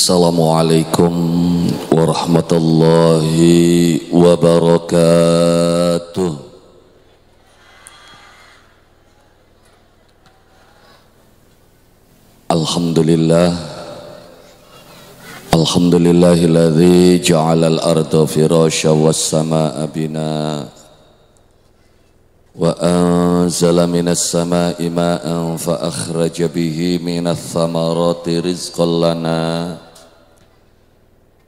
Assalamualaikum warahmatullahi wabarakatuh Alhamdulillah Alhamdulillahilladzi ja'ala al-arda firasha was samaa'a binaa وأنزل من السماء ماء فأخرج به من الثمرات رزقا لنا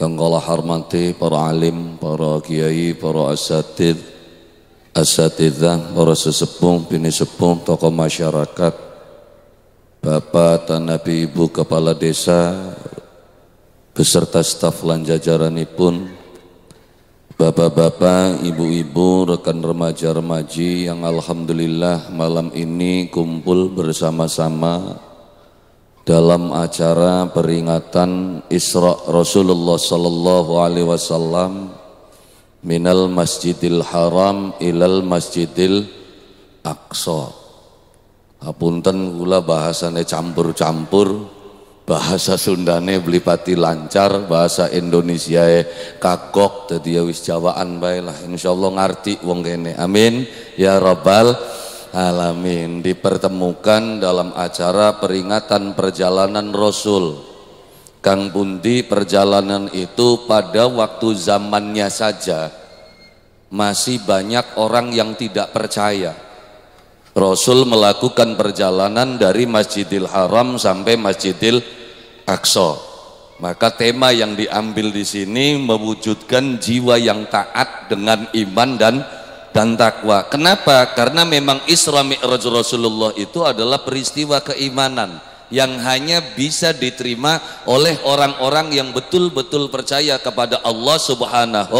Kanggala Harmanti, para alim, para kiai, para asatid, asatidah, para sesepuh, bini sepuh, tokoh masyarakat, bapak dan nabi ibu kepala desa, beserta staf lanjajarani jajaran pun, bapak-bapak, ibu-ibu, rekan remaja-remaji yang alhamdulillah malam ini kumpul bersama-sama dalam acara peringatan Isra Rasulullah sallallahu alaihi wasallam minal Masjidil Haram ilal Masjidil Aqsa. Hapunten kula bahasane campur-campur, bahasa Sundane belipati lancar, bahasa Indonesia kagok dadi ya wis jawaan bae lah. Insyaallah ngerti wong kene. Amin ya rabbal alamin dipertemukan dalam acara peringatan perjalanan Rasul Kang Bundi perjalanan itu pada waktu zamannya saja masih banyak orang yang tidak percaya Rasul melakukan perjalanan dari Masjidil Haram sampai Masjidil Aqsa maka tema yang diambil di sini mewujudkan jiwa yang taat dengan iman dan dan takwa. Kenapa? Karena memang Isra Mi'raj Rasulullah itu adalah peristiwa keimanan yang hanya bisa diterima oleh orang-orang yang betul-betul percaya kepada Allah Subhanahu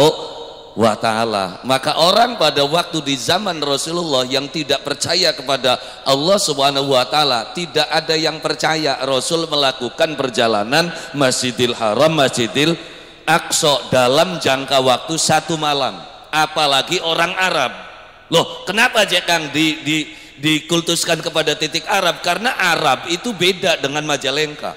wa taala. Maka orang pada waktu di zaman Rasulullah yang tidak percaya kepada Allah Subhanahu wa taala, tidak ada yang percaya Rasul melakukan perjalanan Masjidil Haram, Masjidil Aqsa dalam jangka waktu satu malam apalagi orang Arab loh kenapa aja kan di, di, dikultuskan kepada titik Arab karena Arab itu beda dengan Majalengka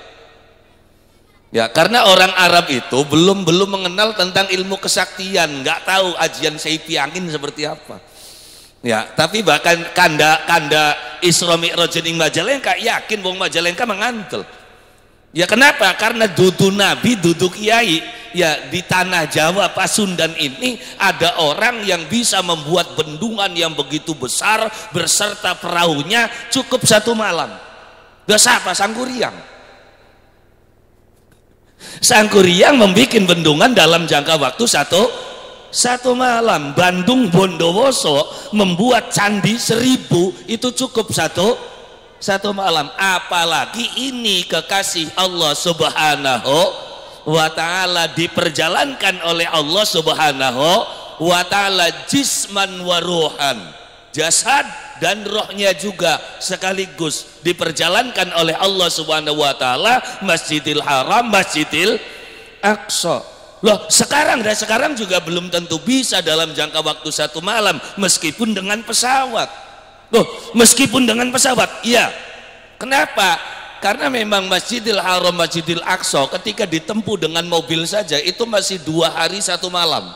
ya karena orang Arab itu belum belum mengenal tentang ilmu kesaktian nggak tahu ajian Seipi Angin seperti apa ya tapi bahkan kanda kanda Isra Mi'raj Majalengka yakin bahwa Majalengka mengantel Ya kenapa? Karena duduk nabi, duduk kiai, ya di tanah Jawa Pasundan ini ada orang yang bisa membuat bendungan yang begitu besar berserta perahunya cukup satu malam. Gak siapa Sangkuriang. Sangkuriang membuat bendungan dalam jangka waktu satu satu malam. Bandung Bondowoso membuat candi seribu itu cukup satu satu malam apalagi ini kekasih Allah subhanahu wa ta'ala diperjalankan oleh Allah subhanahu wa ta'ala jisman waruhan jasad dan rohnya juga sekaligus diperjalankan oleh Allah subhanahu wa ta'ala masjidil haram masjidil aqsa loh sekarang dan sekarang juga belum tentu bisa dalam jangka waktu satu malam meskipun dengan pesawat Loh, meskipun dengan pesawat, iya. Kenapa? Karena memang Masjidil Haram, Masjidil Aqsa ketika ditempuh dengan mobil saja itu masih dua hari satu malam.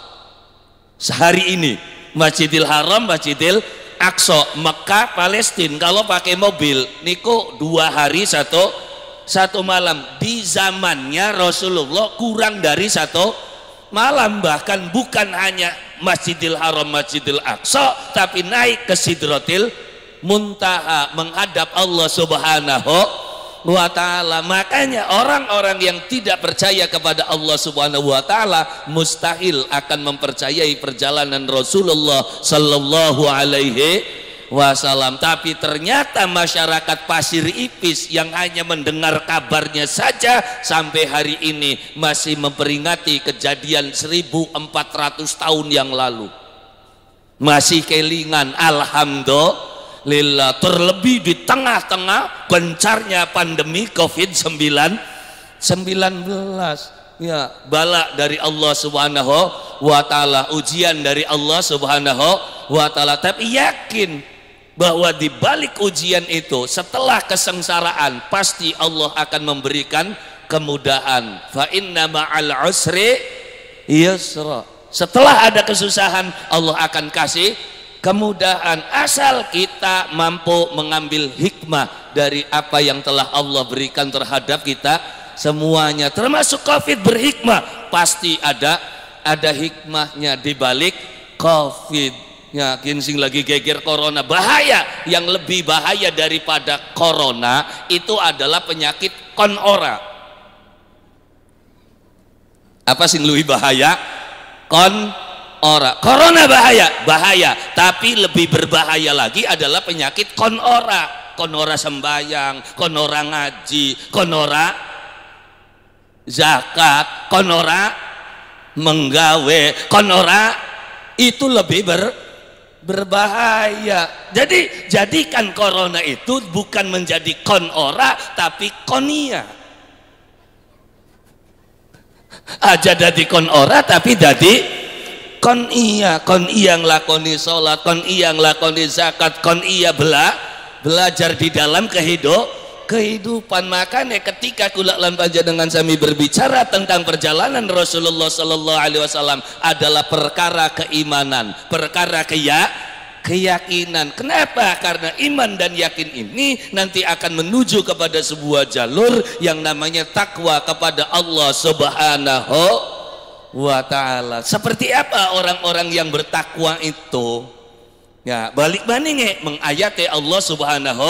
Sehari ini Masjidil Haram, Masjidil Aqsa, Mekah, Palestina. Kalau pakai mobil, Niko dua hari satu satu malam. Di zamannya Rasulullah kurang dari satu malam bahkan bukan hanya Masjidil Haram, Masjidil Aqsa, tapi naik ke Sidrotil muntaha menghadap Allah subhanahu wa ta'ala makanya orang-orang yang tidak percaya kepada Allah subhanahu wa ta'ala mustahil akan mempercayai perjalanan Rasulullah sallallahu alaihi wasallam tapi ternyata masyarakat pasir ipis yang hanya mendengar kabarnya saja sampai hari ini masih memperingati kejadian 1400 tahun yang lalu masih kelingan alhamdulillah lillah terlebih di tengah-tengah gencarnya pandemi COVID-19 19 ya bala dari Allah Subhanahu wa taala ujian dari Allah Subhanahu wa taala tapi yakin bahwa di balik ujian itu setelah kesengsaraan pasti Allah akan memberikan kemudahan fa inna ma'al usri yusra setelah ada kesusahan Allah akan kasih kemudahan asal kita mampu mengambil hikmah dari apa yang telah Allah berikan terhadap kita semuanya termasuk covid berhikmah pasti ada ada hikmahnya di balik covid ya kinsing lagi geger corona bahaya yang lebih bahaya daripada corona itu adalah penyakit konora apa sih lebih bahaya kon ora corona bahaya bahaya tapi lebih berbahaya lagi adalah penyakit konora konora sembayang konora ngaji konora zakat konora menggawe konora itu lebih ber berbahaya jadi jadikan corona itu bukan menjadi konora tapi konia aja jadi konora tapi jadi kon iya kon iya nglakoni salat kon iya nglakoni zakat kon iya bela belajar di dalam kehidup kehidupan makanya ketika kula lan dengan sami berbicara tentang perjalanan Rasulullah sallallahu alaihi wasallam adalah perkara keimanan perkara keya keyakinan. Kenapa? Karena iman dan yakin ini nanti akan menuju kepada sebuah jalur yang namanya takwa kepada Allah Subhanahu wa ta'ala seperti apa orang-orang yang bertakwa itu ya balik bandingnya mengayati Allah subhanahu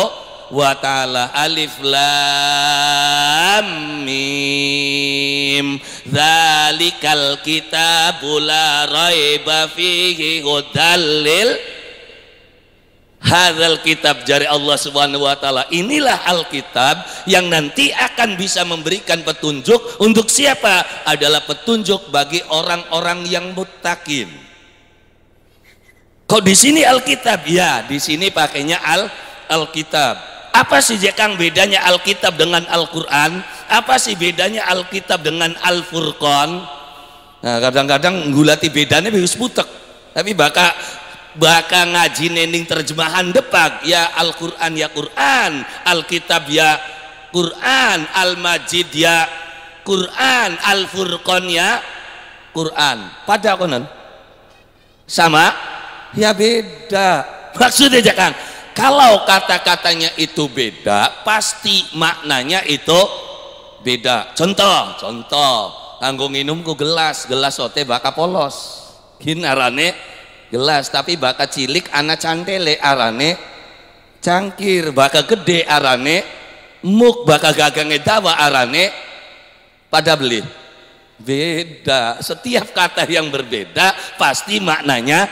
wa ta'ala alif lam mim zalikal kitabula raiba fihi hudallil Hadal kitab jari Allah Subhanahu wa taala. Inilah Alkitab yang nanti akan bisa memberikan petunjuk untuk siapa? Adalah petunjuk bagi orang-orang yang mutakin. Kok di sini Alkitab? Ya, di sini pakainya Al Alkitab. Apa sih Jekang bedanya Alkitab dengan Al-Qur'an? Apa sih bedanya Alkitab dengan Al-Furqan? Nah, kadang-kadang gulati bedanya bisa putek. Tapi bakal bakal ngaji nening terjemahan depak ya Al-Quran ya Quran Alkitab ya Quran Al-Majid ya Quran al Furqon ya Quran pada konon sama ya beda maksudnya jangan kalau kata-katanya itu beda pasti maknanya itu beda contoh contoh tanggung minum ku gelas gelas sote bakal polos kinarane gelas tapi baka cilik anak cantele arane cangkir baka gede arane muk baka gagang edawa arane pada beli beda setiap kata yang berbeda pasti maknanya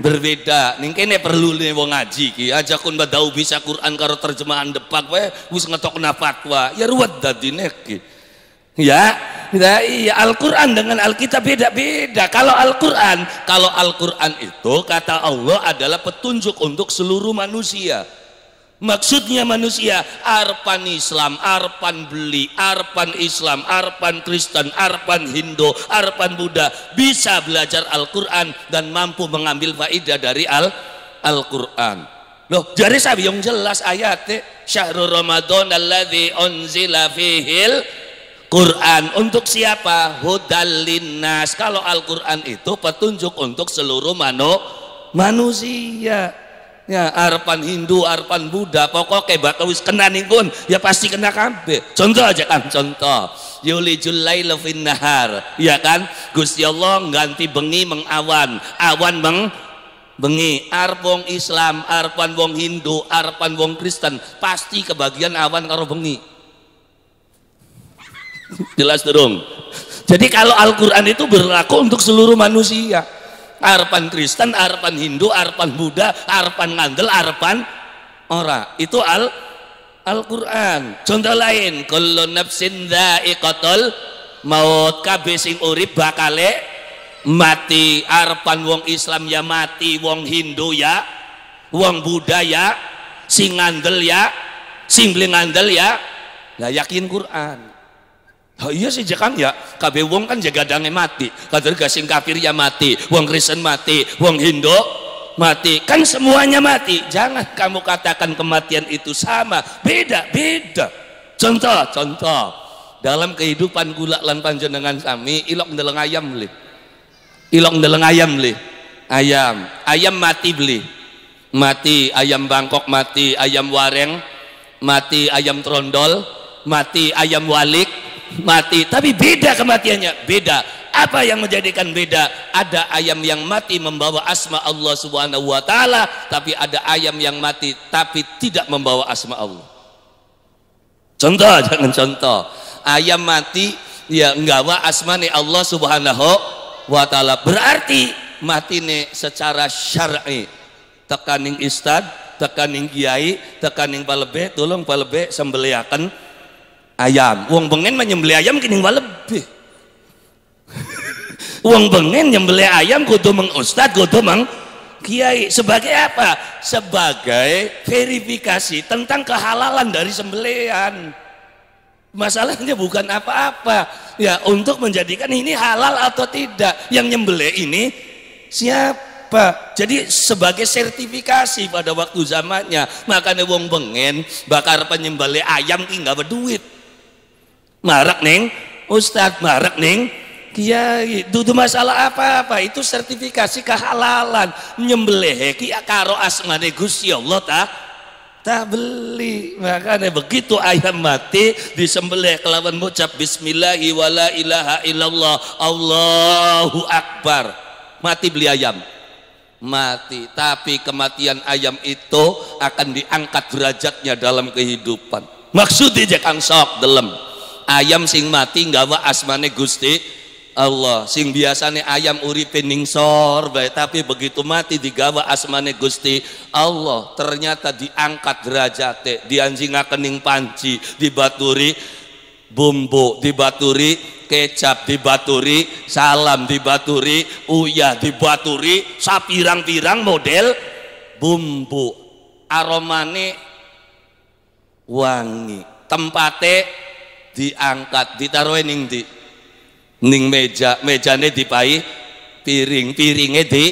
berbeda ini kene perlu nih wong ngaji ki ajakun badau bisa Quran karo terjemahan depak wae wis ngetok fatwa ya ruwet dadi ki ya Ya, iya Al-Quran dengan Alkitab beda-beda kalau Al-Quran kalau Al-Quran itu kata Allah adalah petunjuk untuk seluruh manusia maksudnya manusia arpan Islam, arpan beli arpan Islam, arpan Kristen arpan Hindu, arpan Buddha bisa belajar Al-Quran dan mampu mengambil faidah dari Al-Quran Al loh jadi saya yang jelas ayatnya syahrul Ramadan alladhi unzila fihil Quran untuk siapa? Hudalinas. Kalau Al-Quran itu petunjuk untuk seluruh manu manusia. Ya, arpan Hindu, arpan Buddha, pokoknya bakal wis kena pun, ya pasti kena kabeh. Contoh aja kan, contoh. Yuli Julai Levin nahar, ya kan? Gus Yolong ganti bengi mengawan, awan meng bengi arpong Islam, arpan wong Hindu, arpan wong Kristen, pasti kebagian awan karo bengi jelas terung jadi kalau Al-Quran itu berlaku untuk seluruh manusia Arpan Kristen, Arpan Hindu, Arpan Buddha, Arpan Ngandel, Arpan Ora itu Al Al-Quran contoh lain kalau nafsin dha'iqatul maut kabeh sing urib bakale mati arpan wong Islam ya mati wong Hindu ya wong Buddha ya sing ngandel ya sing ngandel ya nah yakin Quran Ha, iya sih jekang ya kabeh wong kan jagadange mati kader gasing kafir ya mati wong Kristen mati wong Hindu mati kan semuanya mati jangan kamu katakan kematian itu sama beda beda contoh contoh dalam kehidupan gula lan panjenengan sami ilok ndeleng ayam beli ilok ndeleng ayam beli ayam ayam mati beli mati ayam bangkok mati ayam wareng mati ayam trondol mati ayam walik mati tapi beda kematiannya beda apa yang menjadikan beda ada ayam yang mati membawa asma Allah subhanahu wa ta'ala tapi ada ayam yang mati tapi tidak membawa asma Allah contoh jangan contoh ayam mati ya enggak wa asmani Allah subhanahu wa ta'ala berarti mati nih secara syar'i tekaning istad tekaning kiai tekaning palebe tolong palebe sembeliakan ayam uang bengen menyembelih ayam kini lebih uang bengen nyembelih ayam kudu meng ustad kudu meng kiai sebagai apa sebagai verifikasi tentang kehalalan dari sembelian masalahnya bukan apa-apa ya untuk menjadikan ini halal atau tidak yang nyembelih ini siapa jadi sebagai sertifikasi pada waktu zamannya makanya wong bengen bakar penyembelih ayam tinggal berduit marak neng ustadz marak neng kiai itu masalah apa-apa itu sertifikasi kehalalan nyembelih kia karo asmane Gusti Allah tak tak beli makanya begitu ayam mati disembelih kelawan mucap bismillahi wala ilaha illallah Allahu akbar mati beli ayam mati tapi kematian ayam itu akan diangkat derajatnya dalam kehidupan maksudnya jek sok dalam ayam sing mati nggawa asmane Gusti Allah sing biasane ayam uripe ning sor bae tapi begitu mati digawa asmane Gusti Allah ternyata diangkat derajate dianjingaken kening panci dibaturi bumbu dibaturi kecap dibaturi salam dibaturi uyah dibaturi sapirang-pirang model bumbu aromane wangi tempate diangkat ditaruh ning di ning meja mejane dipai piring piringnya di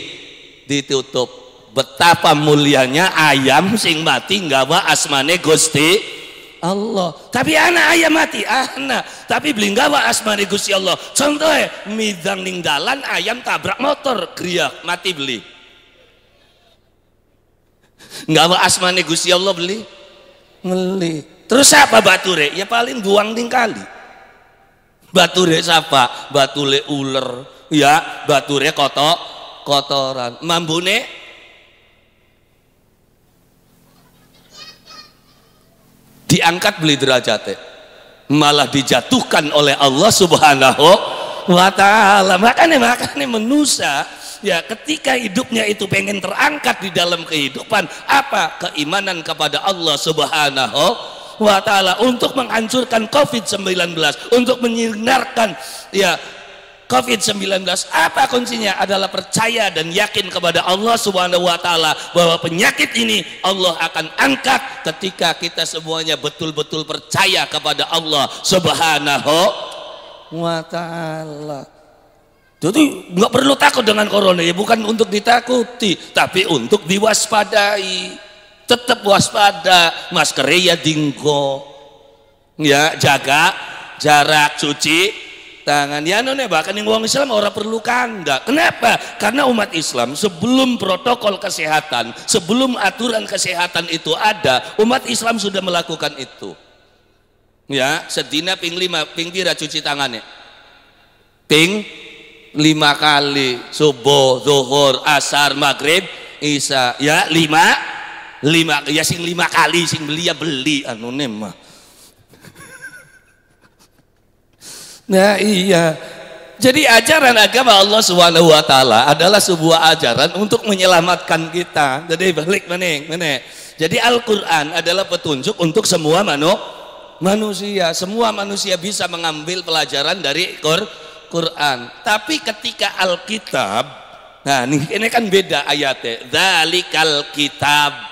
ditutup betapa mulianya ayam sing mati nggawa asmane Gusti Allah tapi anak ayam mati anak tapi beli nggawa asmane Gusti Allah contoh midang ning dalan ayam tabrak motor kriak mati beli nggawa asmane Gusti Allah beli melih terus siapa bature ya paling buang tingkali bature siapa bature ular ya bature kotor kotoran mambune diangkat beli derajatnya malah dijatuhkan oleh Allah subhanahu wa ta'ala makanya makanya manusia ya ketika hidupnya itu pengen terangkat di dalam kehidupan apa keimanan kepada Allah subhanahu wa taala untuk menghancurkan COVID-19, untuk menyinarkan ya COVID-19 apa kuncinya adalah percaya dan yakin kepada Allah Subhanahu wa taala bahwa penyakit ini Allah akan angkat ketika kita semuanya betul-betul percaya kepada Allah Subhanahu wa taala. Jadi nggak perlu takut dengan corona ya, bukan untuk ditakuti, tapi untuk diwaspadai tetap waspada masker ya dinggo ya jaga jarak cuci tangan ya none anu bahkan yang uang Islam orang perlu kagak kenapa karena umat Islam sebelum protokol kesehatan sebelum aturan kesehatan itu ada umat Islam sudah melakukan itu ya sedina ping lima ping pira cuci tangannya ping lima kali subuh zuhur asar maghrib isa ya lima lima ya sing lima kali sing beli ya beli anu nema ah. nah iya jadi ajaran agama Allah Subhanahu wa taala adalah sebuah ajaran untuk menyelamatkan kita. Jadi balik meneng meneng Jadi Al-Qur'an adalah petunjuk untuk semua manu manusia. Semua manusia bisa mengambil pelajaran dari Qur'an. Tapi ketika Alkitab Nah, ini kan beda ayatnya. Zalikal kitab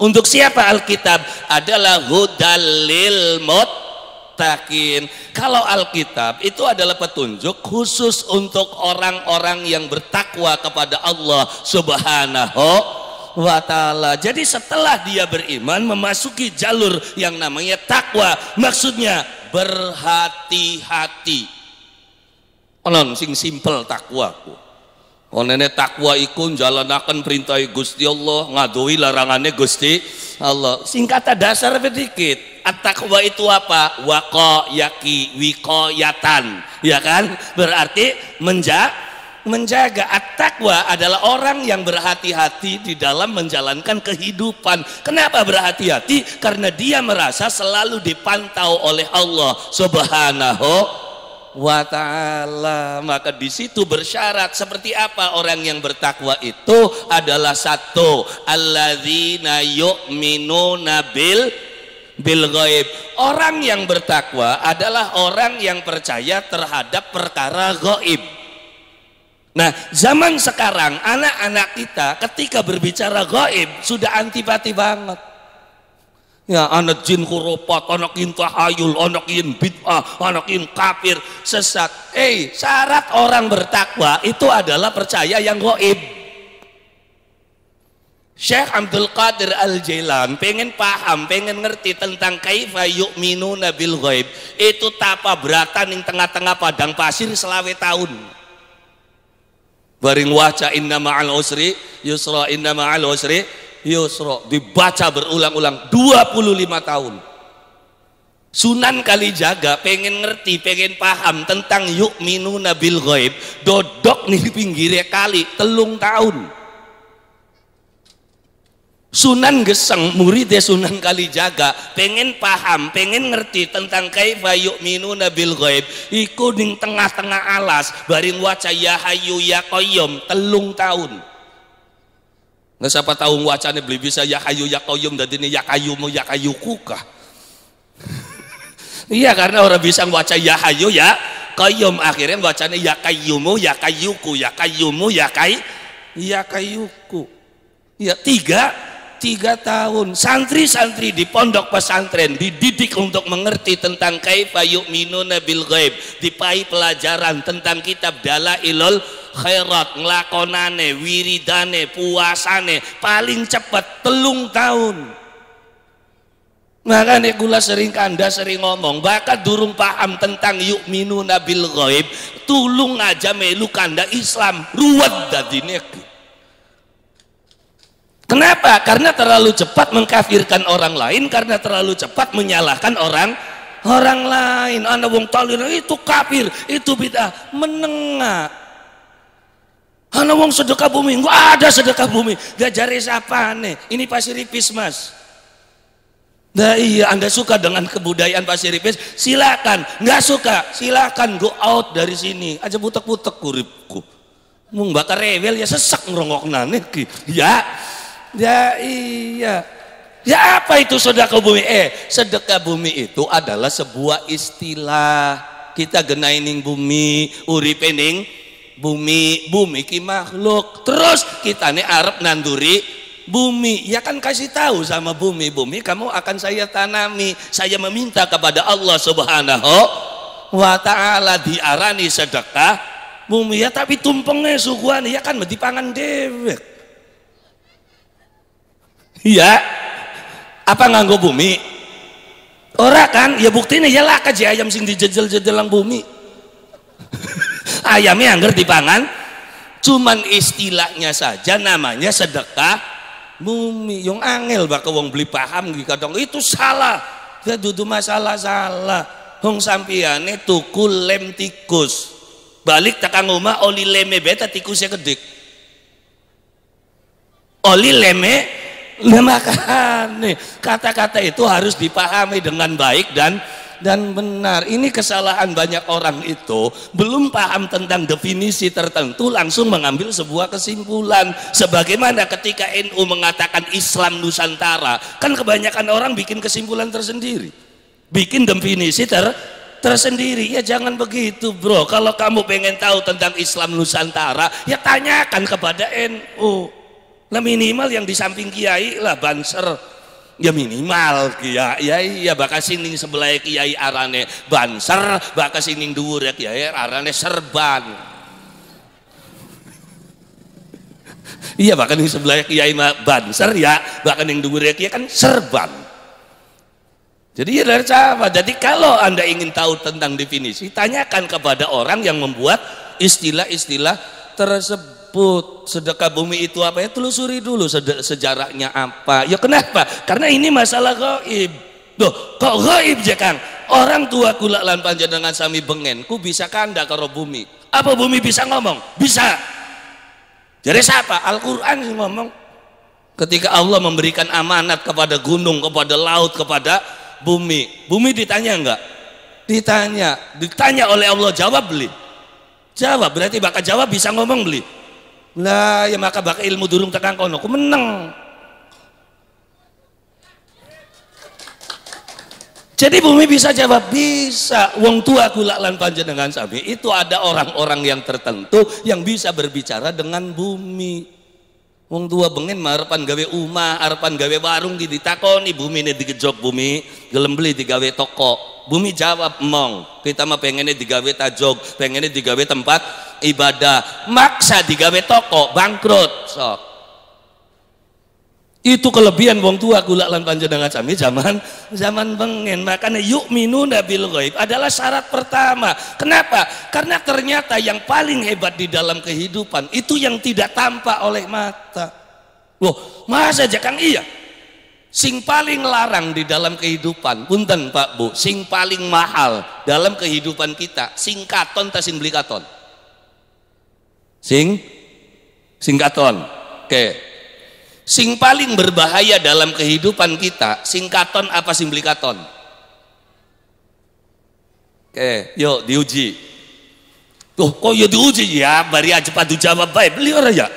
untuk siapa Alkitab? Adalah hudalil Takin. Kalau Alkitab itu adalah petunjuk khusus untuk orang-orang yang bertakwa kepada Allah Subhanahu wa ta'ala. Jadi setelah dia beriman memasuki jalur yang namanya takwa, maksudnya berhati-hati. Onon sing simpel takwaku. Onene oh, takwa iku jalanakan perintah Gusti Allah, ngadui larangannya Gusti Allah. Singkata dasar sedikit. At-taqwa itu apa? Wako yaki wikoyatan. Ya kan? Berarti menja menjaga. At-taqwa adalah orang yang berhati-hati di dalam menjalankan kehidupan. Kenapa berhati-hati? Karena dia merasa selalu dipantau oleh Allah Subhanahu wa ta'ala. Maka di situ bersyarat seperti apa orang yang bertakwa itu adalah satu, alladzina yu'minuna bil bil ghaib. Orang yang bertakwa adalah orang yang percaya terhadap perkara goib. Nah, zaman sekarang anak-anak kita ketika berbicara goib sudah antipati banget. Ya anak jin kuropat, anak in tahayul, anak in bid'ah, anak in kafir, sesat. Eh, syarat orang bertakwa itu adalah percaya yang goib. Syekh Abdul Qadir Al Jailan pengen paham, pengen ngerti tentang kaifa yu'minuna bil goib. Itu tapa beratan yang tengah-tengah padang pasir selawe tahun. Baring wajah inna ma'al usri yusra inna ma'al usri Yusro dibaca berulang-ulang 25 tahun Sunan Kalijaga pengen ngerti, pengen paham tentang yuk minu nabil goib dodok nih pinggirnya kali telung tahun Sunan Geseng muridnya Sunan Kalijaga pengen paham, pengen ngerti tentang kaifa minu nabil goib iku ning tengah-tengah alas baring wajah ya hayu ya koyom telung tahun Nah siapa tahu wacana beli bisa ya kayu ya koyum dan ini ya kayu mau ya kayu kuka iya karena orang bisa waca ya kayu ya koyum akhirnya wacana ya kayumu ya kayuku ya kayumu ya kai ya kayuku ya tiga tiga tahun santri-santri di pondok pesantren dididik untuk mengerti tentang kaifa yu'minuna nabil ghaib dipai pelajaran tentang kitab dalailul khairat ngelakonane, wiridane puasane paling cepat telung tahun maka nih gula sering kanda sering ngomong bahkan durung paham tentang yuk minu nabil ghaib tulung aja melu kanda islam ruwet dadinya Kenapa? Karena terlalu cepat mengkafirkan orang lain, karena terlalu cepat menyalahkan orang orang lain. Anda wong tolir itu kafir, itu bid'ah. Menengah. Anda wong sedekah bumi, enggak ada sedekah bumi. Gak jari siapa nih? Ini pasir ripis mas. Nah iya Anda suka dengan kebudayaan pasir ripis, silakan. Nggak suka, silakan go out dari sini. Aja butek-butek kuripku. Mung bakar rewel ya sesak ngerongok nane Ya. Ya iya. Ya apa itu sedekah bumi? Eh, sedekah bumi itu adalah sebuah istilah. Kita genaining bumi, uripening bumi, bumi ki makhluk. Terus kita nih Arab nanduri bumi. Ya kan kasih tahu sama bumi, bumi kamu akan saya tanami. Saya meminta kepada Allah Subhanahu wa taala diarani sedekah bumi ya tapi tumpengnya suguhan ya kan dipangan dewek iya apa nganggo bumi ora kan ya buktinya lah kaji ayam sing dijejel-jejelang bumi ayamnya angger pangan, cuman istilahnya saja namanya sedekah bumi yang angel bakal wong beli paham gitu dong itu salah dia duduk masalah salah hong sampiane itu lem tikus balik takang rumah oli leme beta tikusnya kedik oli leme Nah, nih kata-kata itu harus dipahami dengan baik dan dan benar. Ini kesalahan banyak orang itu belum paham tentang definisi tertentu langsung mengambil sebuah kesimpulan. Sebagaimana ketika NU mengatakan Islam Nusantara, kan kebanyakan orang bikin kesimpulan tersendiri. Bikin definisi ter tersendiri ya jangan begitu bro kalau kamu pengen tahu tentang Islam Nusantara ya tanyakan kepada NU nah minimal yang di samping kiai lah banser ya minimal kiai ya ya bakal sining sebelah kiai arane banser bakal sining dua ya kiai arane serban iya bahkan yang sebelah kiai mah banser ya bahkan yang dua ya kiai kan serban jadi ya dari siapa Jadi kalau Anda ingin tahu tentang definisi, tanyakan kepada orang yang membuat istilah-istilah tersebut tersebut. Sedekah bumi itu apa? Ya telusuri dulu sejarahnya apa. Ya kenapa? Karena ini masalah gaib. doh kok gaib ya Kang? Orang tua kula lan panjenengan sami bengen, ku bisa kanda karo bumi. Apa bumi bisa ngomong? Bisa. Jadi siapa? Al-Qur'an ngomong. Ketika Allah memberikan amanat kepada gunung, kepada laut, kepada bumi. Bumi ditanya enggak? Ditanya. Ditanya oleh Allah, jawab beli jawab berarti bakal jawab bisa ngomong beli Nah, ya maka bakal ilmu durung tekan kono, ku meneng. Jadi bumi bisa jawab bisa. Wong tua aku kula lan dengan sami itu ada orang-orang yang tertentu yang bisa berbicara dengan bumi. Wong tua bengen marapan gawe umah, harapan gawe warung di ditakoni bumi ini digejok bumi, gelem di gawe toko bumi jawab mong kita mah pengennya digawe tajog pengennya digawe tempat ibadah maksa digawe toko bangkrut sok itu kelebihan wong tua gula lan panjenengan sami zaman zaman pengen makanya yuk minu nabil ghaib adalah syarat pertama kenapa karena ternyata yang paling hebat di dalam kehidupan itu yang tidak tampak oleh mata loh masa aja iya sing paling larang di dalam kehidupan punten pak bu sing paling mahal dalam kehidupan kita sing katon tak sing beli katon sing sing katon oke sing paling berbahaya dalam kehidupan kita sing katon apa sing beli katon oke okay. yuk diuji tuh kok ya diuji ya bari aja padu jawab baik beli orang ya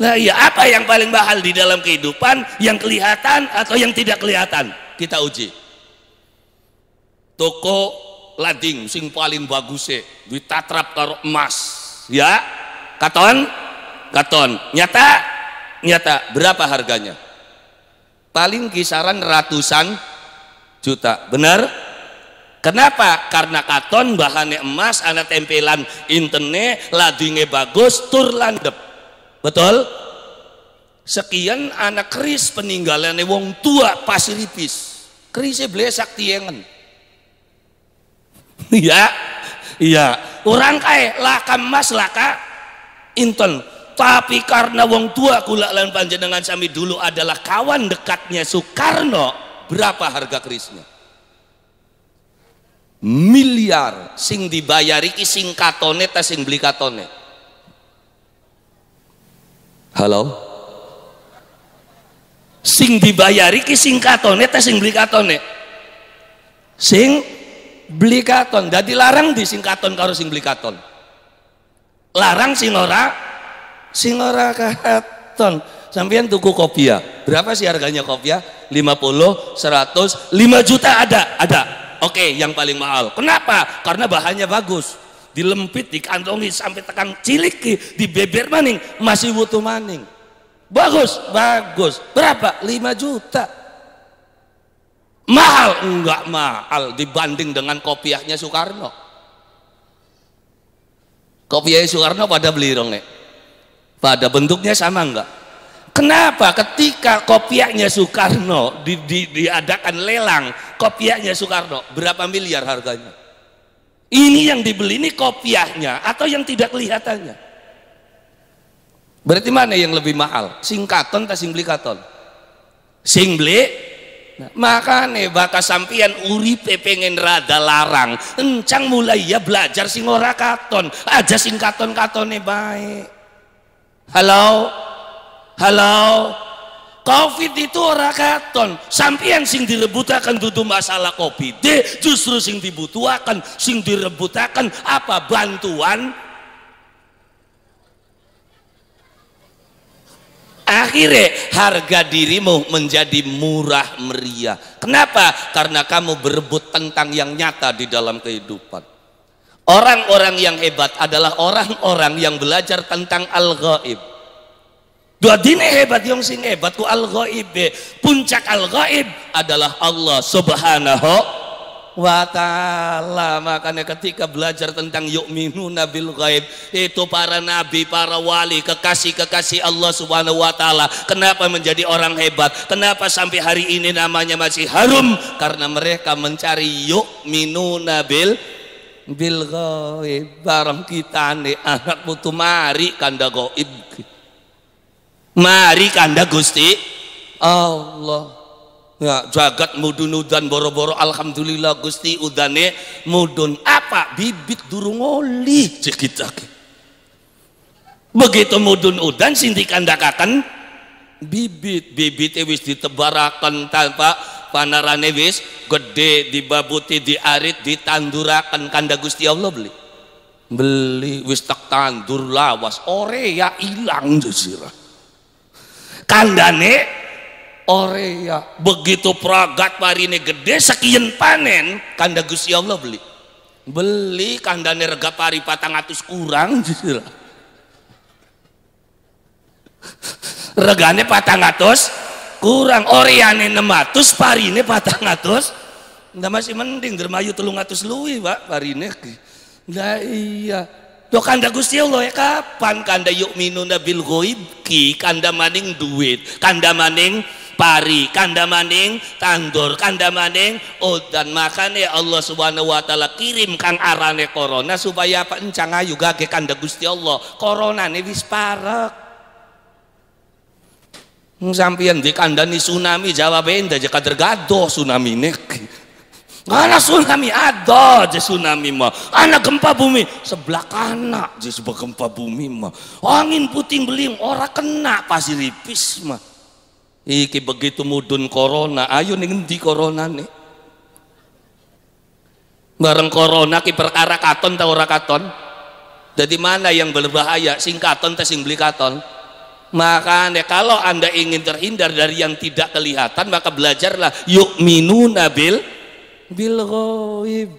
Nah iya, apa yang paling mahal di dalam kehidupan? Yang kelihatan atau yang tidak kelihatan? Kita uji. Toko lading sing paling bagus ya. duit tatrap karo emas ya katon katon nyata nyata berapa harganya paling kisaran ratusan juta benar kenapa karena katon bahannya emas anak tempelan internet, ladingnya bagus tur landep Betul? Sekian anak Kris peninggalannya wong tua pasiripis. Kerisnya sakti tiengen. Iya, iya. Orang kaya laka mas laka inton. Tapi karena wong tua kula lan panjenengan sami dulu adalah kawan dekatnya Soekarno, berapa harga Krisnya? Miliar sing dibayari ki sing katone ta sing beli katone. Halo? Sing dibayari ki sing katone teh sing beli katone. Sing beli katon, Jadi larang di sing katon karo sing beli katon. Larang sing ora sing ora katon. Sampeyan tuku kopi ya. Berapa sih harganya kopi ya? 50, 100, 5 juta ada, ada. Oke, yang paling mahal. Kenapa? Karena bahannya bagus dilempit dikantongi sampai tekan ciliki di beber maning masih butuh maning bagus bagus berapa 5 juta mahal enggak mahal dibanding dengan kopiahnya Soekarno kopiahnya Soekarno pada beli ronge pada bentuknya sama enggak Kenapa ketika kopiahnya Soekarno di, di, diadakan lelang kopiahnya Soekarno berapa miliar harganya? Ini yang dibeli ini kopiahnya atau yang tidak kelihatannya? Berarti mana yang lebih mahal? Sing katon atau sing beli katon? Sing beli nah, makane bakas sampian uripe pengen rada larang encang mulai ya belajar sing ora katon aja sing katon katone baik halo halo Covid itu ora katon, yang sing direbutakan tutup masalah Covid, eh, justru sing dibutuhkan, sing direbutakan apa bantuan? Akhirnya harga dirimu menjadi murah meriah. Kenapa? Karena kamu berebut tentang yang nyata di dalam kehidupan. Orang-orang yang hebat adalah orang-orang yang belajar tentang al-ghaib Dua dini hebat yang sing hebat ku al ghaib. Puncak al ghaib adalah Allah Subhanahu wa taala. Makanya ketika belajar tentang yu'minuna nabil ghaib, itu para nabi, para wali, kekasih-kekasih Allah Subhanahu wa taala. Kenapa menjadi orang hebat? Kenapa sampai hari ini namanya masih harum? Karena mereka mencari yu'minuna nabil bil ghaib. Barang kita nih anak putu mari kanda ghaib mari kanda gusti Allah Ya, jagat mudun udan boro-boro alhamdulillah gusti udane mudun apa bibit durung oli cekitake begitu mudun udan sinti kandakakan bibit bibit wis ditebarakan tanpa panarane wis gede dibabuti diarit ditandurakan kanda gusti Allah beli beli wis tak tandur lawas ore ya hilang jazirah Kandane orea ya, begitu pragat parine gede sekian panen kanda Gusti Allah beli beli kandane rega pari patang atus kurang regane patang atus kurang oreane enam atus parine patang atus nggak masih mending dermayu telung atus luwi pak parine nggak iya Yo kanda Gusti Allah ya kapan kanda yuk minuna bil ghaib ki kanda maning duit, kanda maning pari, kanda maning tandur, kanda maning udan dan makanya Allah subhanahu wa ta'ala kirim kang arane corona supaya apa encang ayu gage kanda Gusti Allah corona nih wis parek kanda nih tsunami jawabin aja jika gadoh tsunami nek karena tsunami ada aja tsunami mah. Anak gempa bumi sebelah kanak Jis sebelah gempa bumi mah. Angin puting beliung orang kena pasti ripis mah. Iki begitu mudun corona, ayo nih ngendi corona nih. Bareng corona ki perkara katon tau ora katon. Jadi mana yang berbahaya sing katon tes sing beli katon. Makanya kalau Anda ingin terhindar dari yang tidak kelihatan maka belajarlah yuk minu nabil bil ghaib.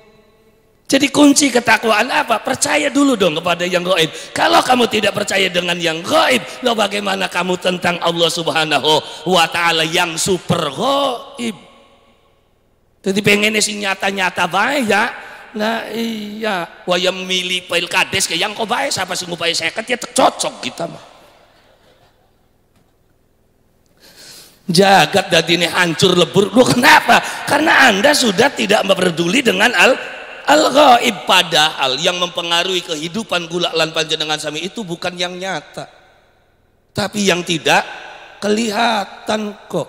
Jadi kunci ketakwaan apa? Percaya dulu dong kepada yang gaib. Kalau kamu tidak percaya dengan yang gaib, lo bagaimana kamu tentang Allah Subhanahu wa taala yang super gaib? Jadi pengennya sih nyata-nyata baik ya. Nah iya, wayang milih Pilkades kades ke yang kau baik siapa sih ngupai seket ya kan cocok kita mah. jagat ini hancur lebur lu kenapa karena anda sudah tidak memperduli dengan al al ghaib padahal yang mempengaruhi kehidupan gula lan panjenengan sami itu bukan yang nyata tapi yang tidak kelihatan kok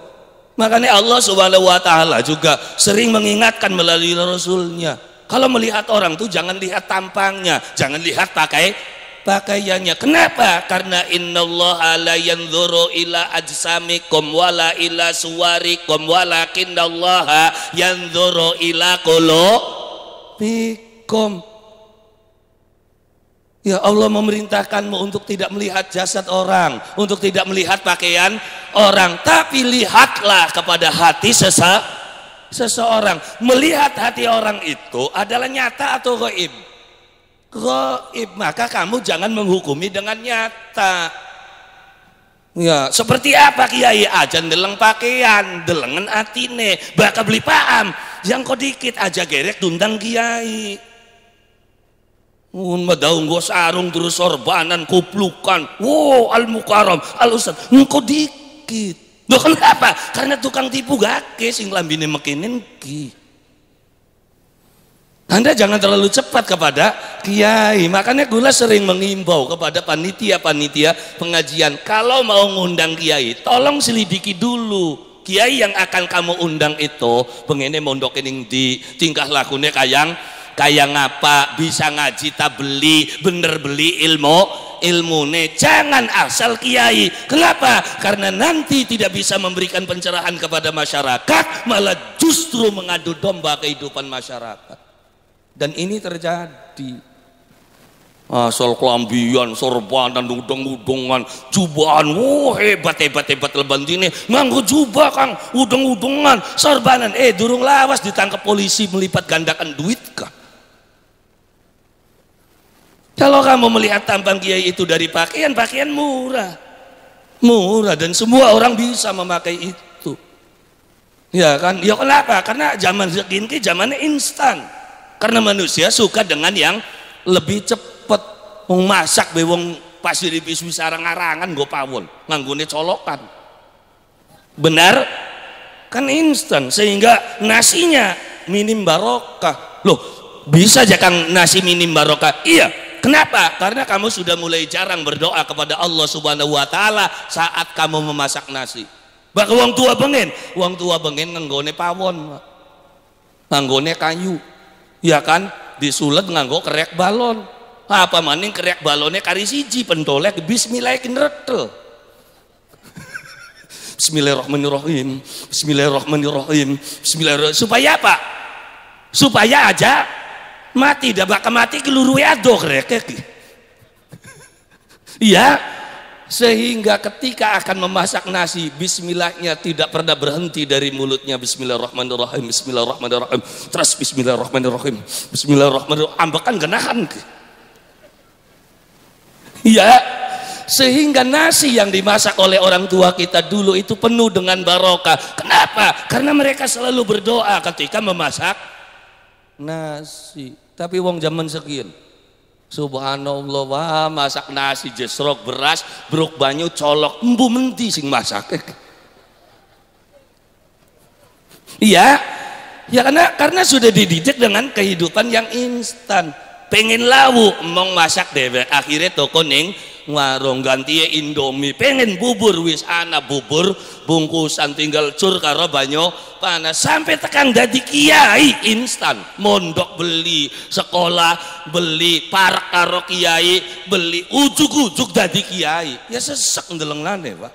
makanya Allah subhanahu wa ta'ala juga sering mengingatkan melalui rasulnya kalau melihat orang tuh jangan lihat tampangnya jangan lihat pakai pakaiannya. Kenapa? Karena innallaha la yanzuru ila ajsamikum wala ila suwarikum walakinnallaha yanzuru ila qulubikum. Ya Allah memerintahkanmu untuk tidak melihat jasad orang, untuk tidak melihat pakaian orang, tapi lihatlah kepada hati sesa seseorang. Melihat hati orang itu adalah nyata atau gaib? Goib, maka kamu jangan menghukumi dengan nyata ya seperti apa kiai aja ndeleng pakaian delengen atine bakal beli paham yang kau dikit aja gerek dundang kiai Mun madaung gue sarung terus sorbanan kuplukan. Wo, al mukarom, al ustaz, Engko dikit. Loh kenapa? Karena tukang tipu gake sing lambine mekinen ki. Anda jangan terlalu cepat kepada kiai. Makanya Gula sering mengimbau kepada panitia-panitia pengajian. Kalau mau ngundang kiai, tolong selidiki dulu. Kiai yang akan kamu undang itu, pengennya mondok ini di tingkah lakunya kayang, kayang apa, bisa ngaji tak beli, bener beli ilmu, ilmu nih jangan asal kiai kenapa karena nanti tidak bisa memberikan pencerahan kepada masyarakat malah justru mengadu domba kehidupan masyarakat dan ini terjadi ah, asal kelambian, sorbanan, udeng-udengan, jubahan, wuh hebat hebat hebat leban ini, nganggu jubah kang, udeng-udengan, sorbanan, eh durung lawas ditangkap polisi melipat gandakan duit kah? Kalau kamu melihat tampang kiai itu dari pakaian, pakaian murah, murah dan semua orang bisa memakai itu, ya kan? Ya kenapa? Karena zaman sekian zamannya instan karena manusia suka dengan yang lebih cepat memasak bewong pasir ibis wisara ngarangan arangan gue pawon nganggune colokan benar kan instan sehingga nasinya minim barokah loh bisa aja kang nasi minim barokah iya Kenapa? Karena kamu sudah mulai jarang berdoa kepada Allah Subhanahu wa taala saat kamu memasak nasi. Bahkan uang tua pengen, uang tua pengen nganggone pawon, nganggone kayu ya kan disulet nganggo kerek balon apa maning kerek balonnya kari siji pentolek bismillahirrahmanirrahim bismillahirrahmanirrahim bismillahirrahmanirrahim bismillahirrahmanirrahim supaya apa supaya aja mati dah bakal mati keluru ya kerek iya sehingga ketika akan memasak nasi bismillahnya tidak pernah berhenti dari mulutnya bismillahirrahmanirrahim bismillahirrahmanirrahim terus bismillahirrahmanirrahim bismillahirrahmanirrahim ambakan genahan ya sehingga nasi yang dimasak oleh orang tua kita dulu itu penuh dengan barokah kenapa? karena mereka selalu berdoa ketika memasak nasi tapi wong zaman sekian Subhanallah wah masak nasi jesrok beras brok banyu colok embu menti sing masak. Iya, ya karena karena sudah dididik dengan kehidupan yang instan pengen lawu mong masak deh akhirnya toko ning warung ganti indomie pengen bubur wis ana bubur bungkusan tinggal cur karo banyo panas sampai tekan dadi kiai instan mondok beli sekolah beli park karo kiai beli ujuk-ujuk dadi kiai ya sesek ndeleng lane pak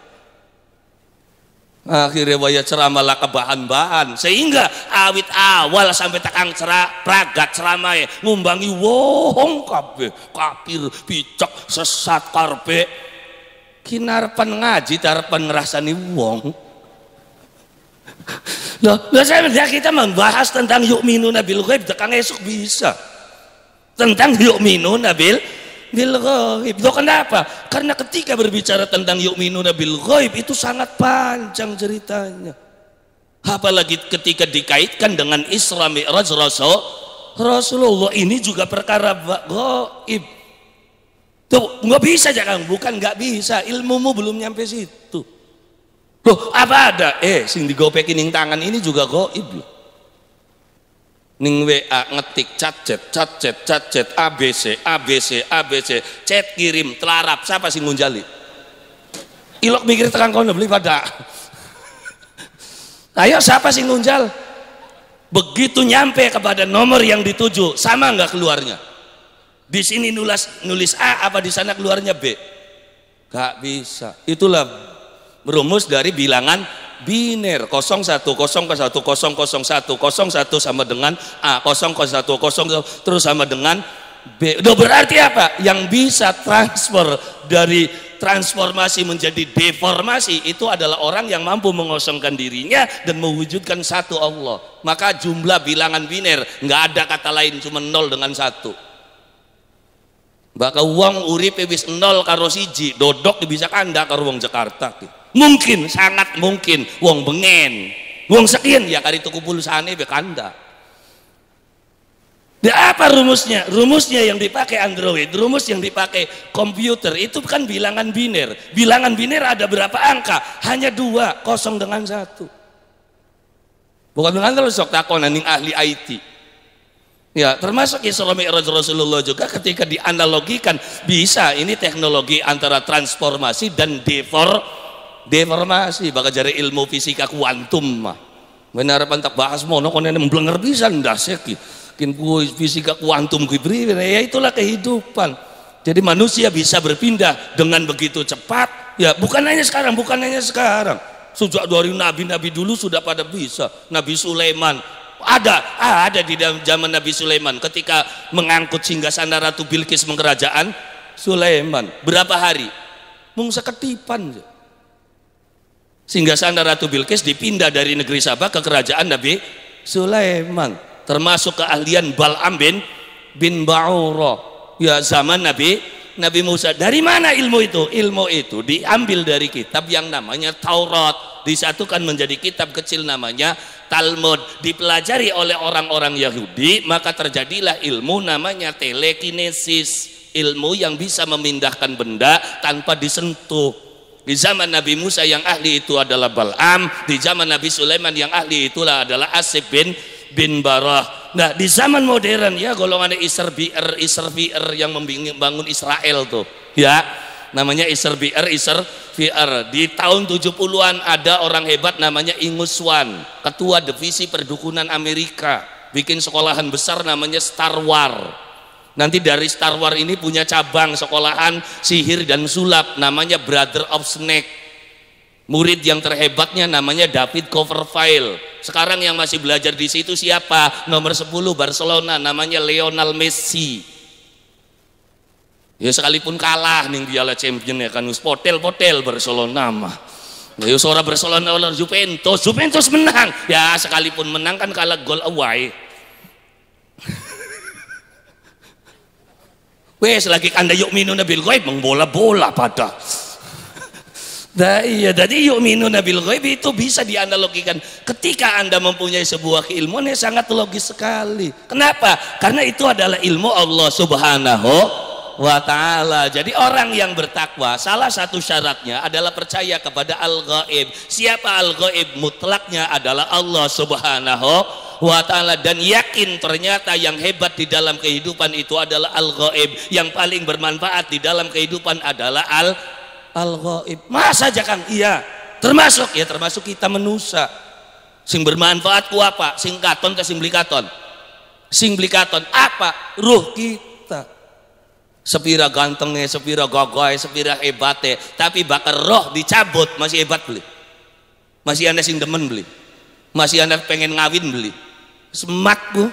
akhirnya waya ceramah lah kebahan-bahan sehingga awit awal sampai takang cerah pragat ceramah ngumbangi wong kabe kapir picok sesat karbe kinarpan ngaji tarpan ngerasani wong loh, loh saya kita membahas tentang yuk minu nabil ghaib esok bisa tentang yuk minu nabil bil ghaib. Loh kenapa? Karena ketika berbicara tentang yu'minuna bil ghaib itu sangat panjang ceritanya. Apalagi ketika dikaitkan dengan Isra Mi'raj Rasul Rasulullah ini juga perkara ghaib. Tuh, nggak bisa jangan, bukan nggak bisa, ilmumu belum nyampe situ. Loh, apa ada? Eh, sing digopekin yang tangan ini juga ghaib loh ning WA ngetik cacet cat cacet ABC ABC ABC chat kirim telarap siapa sih ngunjali ilok mikir tekan kono beli pada ayo siapa sih ngunjal begitu nyampe kepada nomor yang dituju sama nggak keluarnya di sini nulis nulis A apa di sana keluarnya B gak bisa itulah merumus dari bilangan biner 01 01 01 01 sama dengan A 01 0 terus sama dengan B Duh, berarti apa yang bisa transfer dari transformasi menjadi deformasi itu adalah orang yang mampu mengosongkan dirinya dan mewujudkan satu Allah maka jumlah bilangan biner nggak ada kata lain cuma nol dengan satu maka uang urip wis nol karo siji dodok bisa kanda karo wong Jakarta gitu mungkin sangat mungkin wong bengen wong sekian ya kali tuku ini bekanda Ya apa rumusnya? Rumusnya yang dipakai Android, rumus yang dipakai komputer itu kan bilangan biner. Bilangan biner ada berapa angka? Hanya dua, kosong dengan satu. Bukan dengan terus sok takon ahli IT. Ya, termasuk Isra Mi'raj Rasulullah juga ketika dianalogikan bisa ini teknologi antara transformasi dan deformasi deformasi bakal jari ilmu fisika kuantum mah benar pantak bahas mono konen memblenger ndak dasek kin fisika kuantum ki ya itulah kehidupan jadi manusia bisa berpindah dengan begitu cepat ya bukan hanya sekarang bukan hanya sekarang sejak dari nabi-nabi dulu sudah pada bisa nabi Sulaiman ada ah, ada di zaman Nabi Sulaiman ketika mengangkut singgah sana Ratu Bilqis mengerajaan Sulaiman berapa hari mung seketipan sehingga sana Ratu Bilqis dipindah dari negeri Sabah ke kerajaan Nabi Sulaiman. Termasuk keahlian Bal'am bin, bin Ba'ura. Ya zaman Nabi Nabi Musa. Dari mana ilmu itu? Ilmu itu diambil dari kitab yang namanya Taurat. Disatukan menjadi kitab kecil namanya Talmud. Dipelajari oleh orang-orang Yahudi. Maka terjadilah ilmu namanya telekinesis. Ilmu yang bisa memindahkan benda tanpa disentuh di zaman Nabi Musa yang ahli itu adalah Bal'am, di zaman Nabi Sulaiman yang ahli itulah adalah Asib bin bin Barah. Nah, di zaman modern ya golongan Isrbier Bi'er yang membangun Israel tuh, ya. Namanya Isrbier Bi'er Di tahun 70-an ada orang hebat namanya Inguswan, ketua divisi perdukunan Amerika, bikin sekolahan besar namanya Star War Nanti dari Star Wars ini punya cabang sekolahan sihir dan sulap namanya Brother of Snake. Murid yang terhebatnya namanya David Coverfile. Sekarang yang masih belajar di situ siapa? Nomor 10 Barcelona namanya Lionel Messi. Ya sekalipun kalah nih Piala Champion ya kan potel-potel Barcelona mah. Ya suara Barcelona oleh Juventus, Juventus menang. Ya sekalipun menang kan kalah gol away. Wes lagi anda yuk minum nabil goib mengbola-bola pada. Nah iya, jadi yuk minum nabil goib itu bisa dianalogikan ketika anda mempunyai sebuah keilmuan yang sangat logis sekali. Kenapa? Karena itu adalah ilmu Allah Subhanahu wa taala. Jadi orang yang bertakwa salah satu syaratnya adalah percaya kepada al-ghaib. Siapa al-ghaib? Mutlaknya adalah Allah Subhanahu wa taala dan yakin ternyata yang hebat di dalam kehidupan itu adalah al-ghaib. Yang paling bermanfaat di dalam kehidupan adalah al al-ghaib. Masa aja Kang? Iya. Termasuk ya termasuk kita menusa. Sing bermanfaat ku apa? Sing katon ke sing beli Sing beli apa? Ruh kita sepira gantengnya, sepira gogoy, sepira hebatnya, tapi bakar roh dicabut masih hebat beli. Masih anda sing demen beli. Masih anda pengen ngawin beli. bu.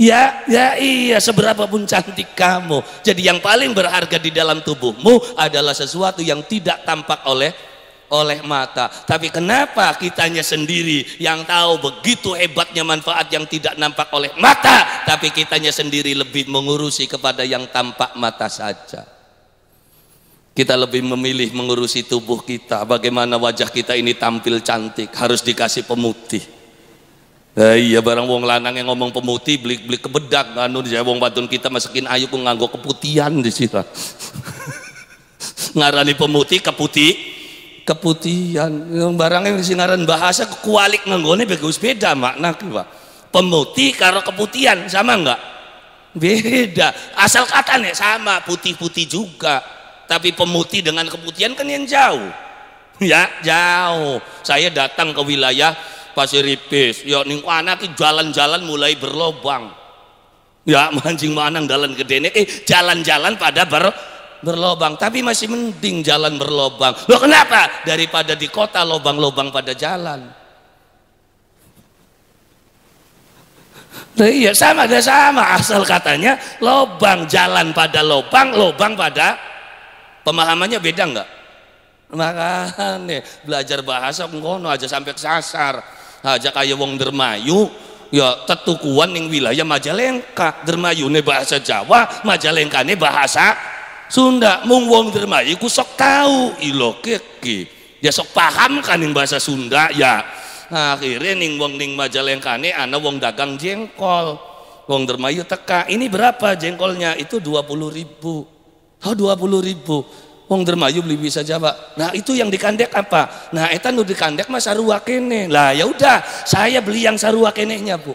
Ya, ya iya seberapa pun cantik kamu. Jadi yang paling berharga di dalam tubuhmu adalah sesuatu yang tidak tampak oleh oleh mata. Tapi kenapa kitanya sendiri yang tahu begitu hebatnya manfaat yang tidak nampak oleh mata, tapi kitanya sendiri lebih mengurusi kepada yang tampak mata saja. Kita lebih memilih mengurusi tubuh kita, bagaimana wajah kita ini tampil cantik, harus dikasih pemutih. Nah, iya barang wong lanang yang ngomong pemutih beli-beli kebedak anu ya wong Batun kita masukin ayu ku nganggo keputihan di sini. Ngarani pemutih keputih keputihan yang barangnya sinaran bahasa kualik nenggone bagus beda makna kira pemuti pemutih karo keputihan sama enggak beda asal katanya sama putih-putih juga tapi pemutih dengan keputihan kan yang jauh ya jauh saya datang ke wilayah Pasir Ripis ya ning anak jalan-jalan mulai berlobang ya mancing manang jalan ke dene eh jalan-jalan pada ber berlobang tapi masih mending jalan berlobang lo kenapa daripada di kota lobang-lobang pada jalan Nah, iya sama ada sama asal katanya lobang jalan pada lobang lobang pada pemahamannya beda nggak makanya belajar bahasa ngono aja sampai kesasar aja kayak wong dermayu ya tetukuan yang wilayah Majalengka dermayu ini bahasa Jawa Majalengka ini bahasa Sunda mung wong dermayu ku sok tahu ilo keke ya sok paham kan yang bahasa Sunda ya nah, akhirnya ning wong ning majalengkane ana wong dagang jengkol wong dermayu iya, teka ini berapa jengkolnya itu 20 ribu oh 20 ribu wong dermayu iya, beli bisa jawab nah itu yang dikandek apa nah itu nu dikandek mas sarua kene lah ya udah saya beli yang sarua kenenya bu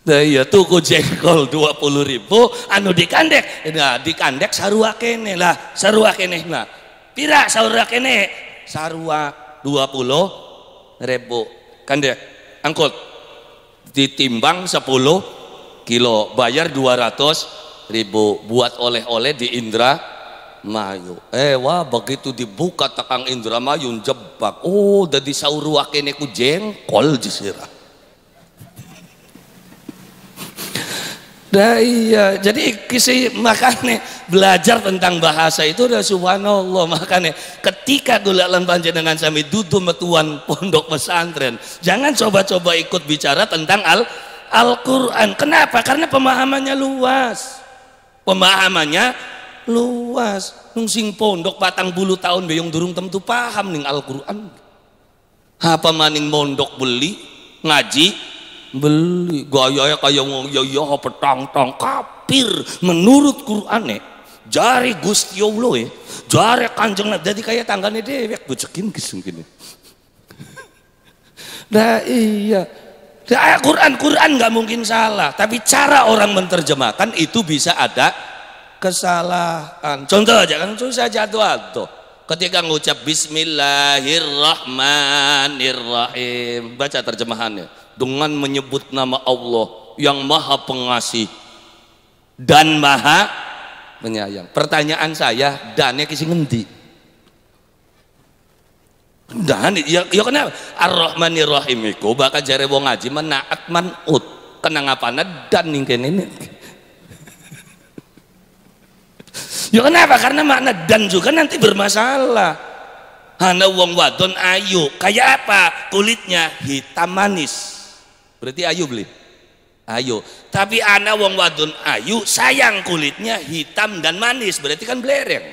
Nah, iya tuh tuku jengkol puluh ribu anu dikandek nah dikandek sarua kene lah sarua kene nah pira sarua kene sarua 20 ribu kandek angkut ditimbang sepuluh kilo bayar dua ratus ribu buat oleh-oleh di Indra Mayu eh wah begitu dibuka takang Indra Mayu jebak oh dari sarua kene ku jengkol jisirah Nah iya, jadi kisi makanya belajar tentang bahasa itu udah subhanallah makanya ketika gulalan panjenengan sami duduk metuan pondok pesantren jangan coba-coba ikut bicara tentang al Al-Quran kenapa? karena pemahamannya luas pemahamannya luas nungsing pondok patang bulu tahun beyong durung tentu paham nih Al-Quran apa maning mondok beli ngaji beli gaya kayak mau ya ya petang tang kapir menurut nih jari Gusti Allah ya jari kanjeng jadi kayak tanggane dewek bocekin kisung gini nah iya nah, Quran Quran nggak mungkin salah tapi cara orang menterjemahkan itu bisa ada kesalahan contoh aja kan susah jatuh tuh ketika ngucap Bismillahirrahmanirrahim baca terjemahannya dengan menyebut nama Allah yang maha pengasih dan maha Menyayang. pertanyaan saya dannya kisi ngendi dan ya, ya kenapa ar rahmani Rahimiku, bakal jari wong ngaji menaat manut kenang ngapana dan ningkin ini. ya kenapa karena makna dan juga nanti bermasalah Hana wong wadon ayu. Kayak apa? Kulitnya hitam manis berarti ayu beli ayu tapi ana wong wadon ayu sayang kulitnya hitam dan manis berarti kan belereng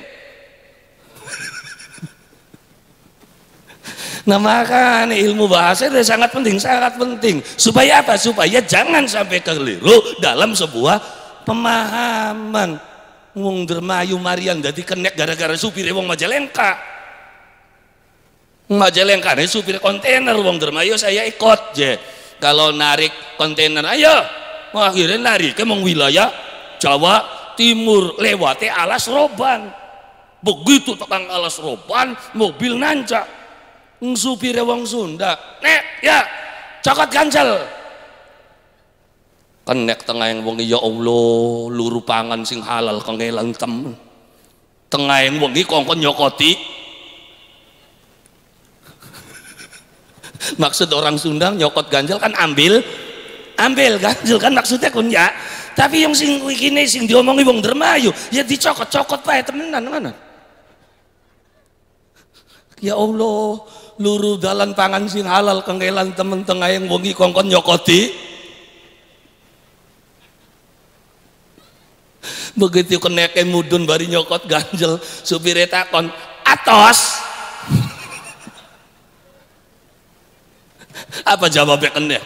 Nah maka ilmu bahasa itu sangat penting, sangat penting. Supaya apa? Supaya jangan sampai keliru dalam sebuah pemahaman. Wong dermayu marian jadi kenek gara-gara supir wong Majalengka. Majalengka ini supir kontainer wong dermayu saya ikut je kalau narik kontainer ayo wah akhirnya narik ke wilayah Jawa Timur lewati alas roban begitu tekan alas roban mobil nancak ngusupi rewang Sunda nek ya cokot Kan kenek tengah yang wongi ya Allah luru pangan sing halal kengelan tem tengah yang wongi kongkon nyokoti maksud orang Sunda nyokot ganjel kan ambil ambil ganjel kan maksudnya kun tapi yang sing kini sing diomongi wong dermayu ya dicokot-cokot pae temenan mana ya Allah luru dalan pangan sing halal kengelan temen tengah yang wongi kongkon nyokoti begitu keneke mudun bari nyokot ganjel supire takon atos Apa jawabnya kene? Ya?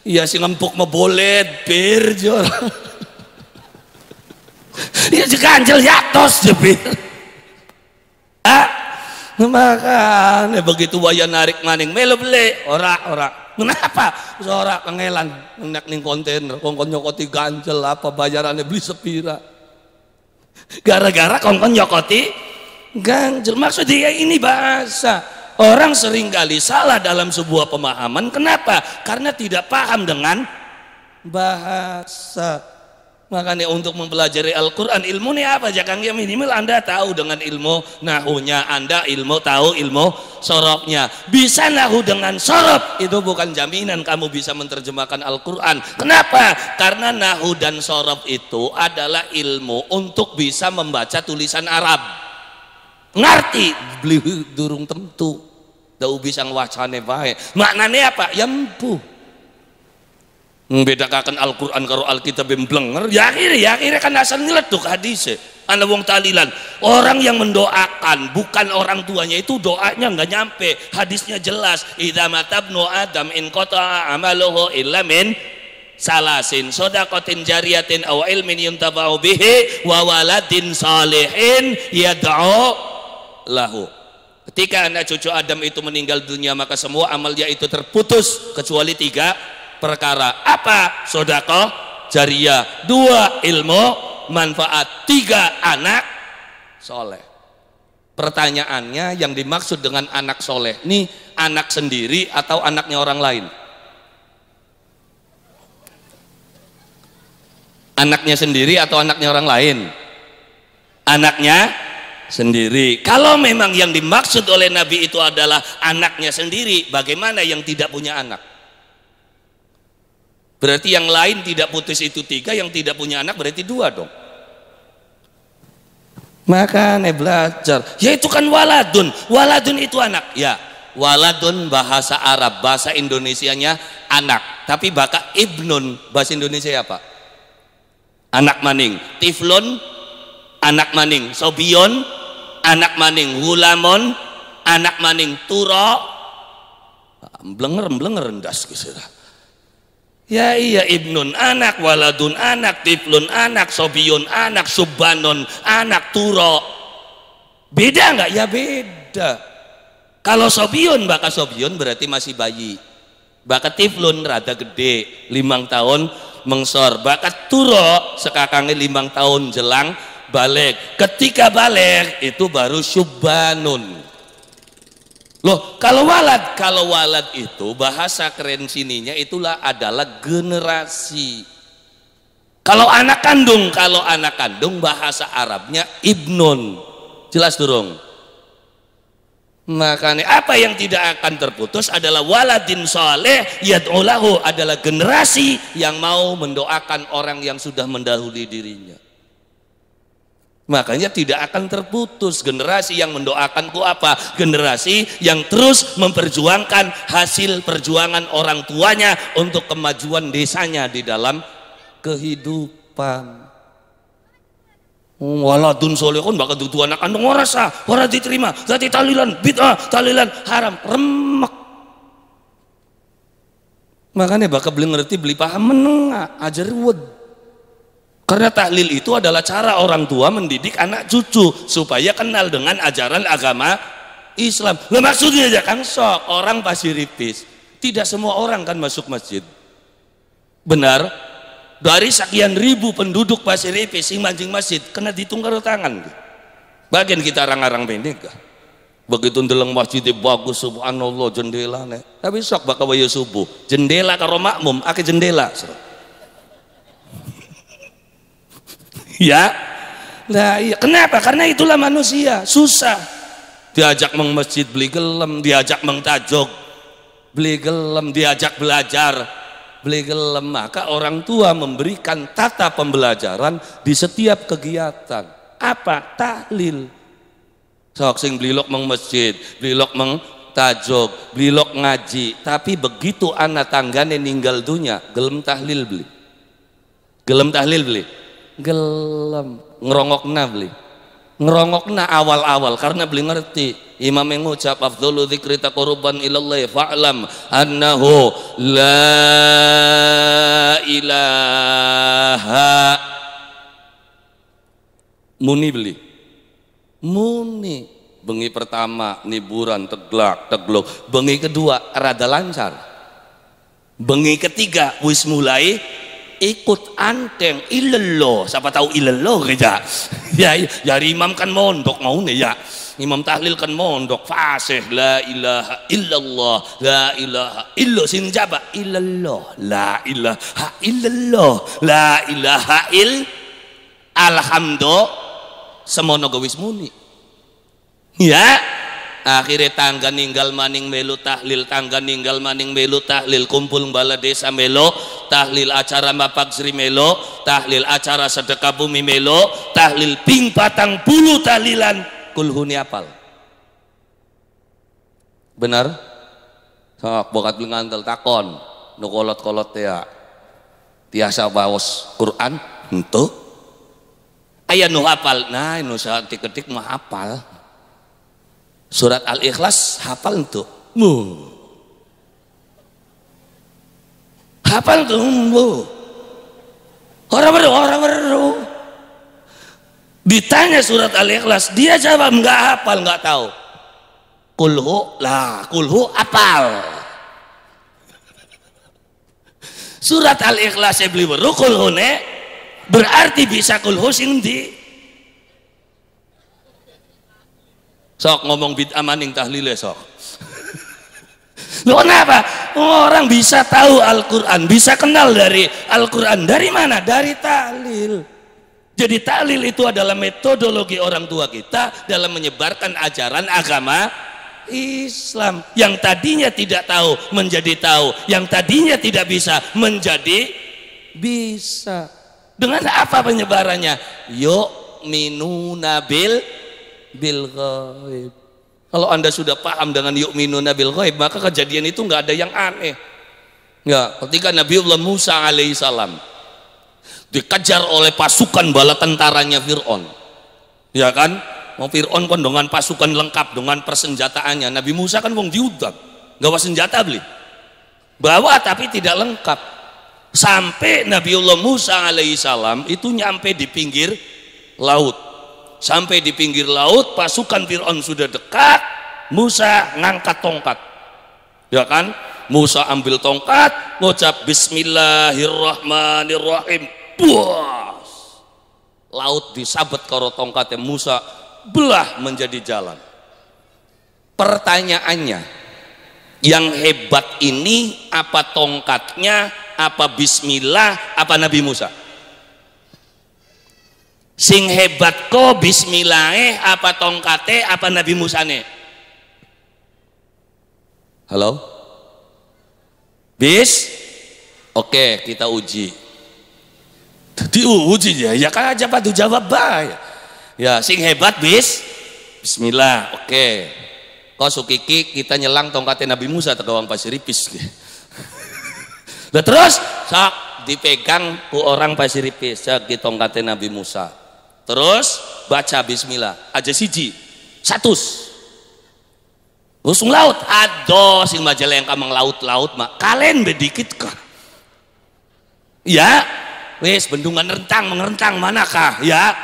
Iya si ngempuk boleh, bir jor. Iya si ganjel yatos jebir. Ah, Ini ya, begitu waya narik maning melu beli orang ora. Kenapa? Ora kengelan nek ning kontainer kongkon nyokoti ganjel apa bayarannya beli sepira. Gara-gara kongkon nyokoti ganjel maksud dia ini bahasa Orang seringkali salah dalam sebuah pemahaman. Kenapa? Karena tidak paham dengan bahasa. Makanya untuk mempelajari Al-Quran ilmunya apa Jangan ya minimal Anda tahu dengan ilmu nahunya Anda ilmu tahu ilmu sorobnya bisa nahu dengan sorob itu bukan jaminan kamu bisa menerjemahkan Al-Quran kenapa? karena nahu dan sorob itu adalah ilmu untuk bisa membaca tulisan Arab ngerti beli durung tentu Tahu bisa ngwacane baik. Maknanya apa ya empuh membedakan Al-Quran karo Alkitab yang blenger ya akhirnya ya akhirnya kan asal ngeletuk hadisnya anda wong talilan orang yang mendoakan bukan orang tuanya itu doanya nggak nyampe hadisnya jelas idza matabnu adam in kota amaluhu illa min salasin sodakotin jariyatin aw ilmin yuntabau bihi wa waladin salihin yad'u lahu Ketika anak cucu Adam itu meninggal dunia maka semua amalnya itu terputus kecuali tiga perkara. Apa? sodako jariah. Dua, ilmu, manfaat. Tiga, anak soleh. Pertanyaannya yang dimaksud dengan anak soleh, ini anak sendiri atau anaknya orang lain? Anaknya sendiri atau anaknya orang lain? Anaknya sendiri. Kalau memang yang dimaksud oleh Nabi itu adalah anaknya sendiri, bagaimana yang tidak punya anak? Berarti yang lain tidak putus itu tiga, yang tidak punya anak berarti dua dong. Makanya belajar. Ya itu kan waladun. Waladun itu anak. Ya, waladun bahasa Arab, bahasa Indonesianya anak. Tapi baka ibnun bahasa Indonesia apa? Anak maning. Tiflun anak maning. Sobion anak maning hulamon anak maning turo blenger blenger rendas kisah. ya iya ibnun anak waladun anak tiflun anak sobiyun anak subanon anak turo beda nggak ya beda kalau sobiyun baka sobiyun berarti masih bayi bakat tiflun rada gede limang tahun mengsor bakat turo sekakangnya limang tahun jelang balik ketika balik itu baru subhanun. loh kalau walad kalau walad itu bahasa keren sininya itulah adalah generasi kalau anak kandung kalau anak kandung bahasa Arabnya ibnun jelas durung makanya apa yang tidak akan terputus adalah waladin soleh yad'ulahu adalah generasi yang mau mendoakan orang yang sudah mendahului dirinya Makanya tidak akan terputus generasi yang mendoakanku apa? Generasi yang terus memperjuangkan hasil perjuangan orang tuanya untuk kemajuan desanya di dalam kehidupan. Hmm, waladun solehun bakal dudu anak kandung orasa, ora diterima, jadi talilan, bid'ah, talilan, haram, remek. Makanya bakal beli ngerti, beli paham, menengah, ajar wed karena tahlil itu adalah cara orang tua mendidik anak cucu supaya kenal dengan ajaran agama Islam. Lah maksudnya aja Kang Sok, orang pasiripis. Tidak semua orang kan masuk masjid. Benar? Dari sekian ribu penduduk pasiripis yang mancing masjid kena ditunggar tangan. Bagian kita orang-orang pendek Begitu ndeleng masjid bagus subhanallah jendela Tapi sok bakal bayu subuh, jendela karo makmum, ake jendela. Surah. ya lah iya kenapa karena itulah manusia susah diajak meng masjid beli gelem diajak meng tajuk beli gelem diajak belajar beli gelem maka orang tua memberikan tata pembelajaran di setiap kegiatan apa tahlil sok sing lok meng masjid lok meng beli lok ngaji tapi begitu anak tanggane ninggal dunia gelem tahlil beli gelem tahlil beli gelem ngerongokna beli ngerongokna awal-awal karena beli ngerti imam yang ngucap afdhulu dzikri taqurban ilallah fa'lam annahu la ilaha muni beli muni bengi pertama niburan teglak teglok bengi kedua rada lancar bengi ketiga wis mulai ikut anteng ilelo siapa tahu ilelo kerja ya ya imam kan mondok mau nih ya imam tahlil kan mondok fasih la ilaha illallah la ilaha illo sin jaba ilelo la ilaha illallah la ilaha il alhamdulillah semono gawis muni ya akhirnya tangga ninggal maning melu tahlil tangga ninggal maning melu tahlil kumpul bala desa melo tahlil acara mapak sri melo tahlil acara sedekah bumi melo tahlil ping patang bulu tahlilan kulhuni apal benar sok bokat ngantel takon nukolot kolot ya tiasa bawas Quran untuk ayah nu hafal nah nu saat diketik mah hafal Surat Al-Ikhlas hafal untukmu, Hafal untukmu. Orang baru, orang baru. Ditanya surat Al-Ikhlas, dia jawab nggak hafal, nggak tahu. Kulhu lah, kulhu apal. Surat Al-Ikhlas saya beli kulhu kulhune berarti bisa kulhu sing di Sok ngomong bid'ah maning ya sok. Lu kenapa? Orang bisa tahu Al-Quran, bisa kenal dari Al-Quran. Dari mana? Dari tahlil. Jadi tahlil itu adalah metodologi orang tua kita dalam menyebarkan ajaran agama Islam yang tadinya tidak tahu menjadi tahu, yang tadinya tidak bisa menjadi bisa. Dengan apa penyebarannya? Yuk minu nabil bil ghaib. Kalau Anda sudah paham dengan yu'minuna bil ghaib, maka kejadian itu enggak ada yang aneh. Ya, ketika Nabiullah Musa alaihissalam dikejar oleh pasukan bala tentaranya Fir'aun. Ya kan? Mau Fir'aun kan dengan pasukan lengkap, dengan persenjataannya. Nabi Musa kan wong diudak, nggak senjata beli. Bawa tapi tidak lengkap. Sampai Nabiullah Musa alaihissalam itu nyampe di pinggir laut Sampai di pinggir laut, pasukan Fir'aun sudah dekat, Musa ngangkat tongkat. Ya kan? Musa ambil tongkat, ngucap Bismillahirrahmanirrahim. puas Laut disabet karo tongkatnya Musa, belah menjadi jalan. Pertanyaannya, yang hebat ini apa tongkatnya, apa bismillah, apa Nabi Musa? sing hebat ko eh apa tongkate apa Nabi Musa nih? halo bis oke kita uji uji ya ya kan aja padu jawab baik ya sing hebat bis bismillah oke kau sukiki kita nyelang tongkatnya Nabi Musa tergawang pasir ripis terus sak dipegang ku orang pasir ripis sak ditongkatin Nabi Musa terus baca bismillah aja siji satu langsung laut aduh sing majalah yang kamang laut-laut mak kalian bedikit kah ya wis bendungan rentang mengerentang manakah ya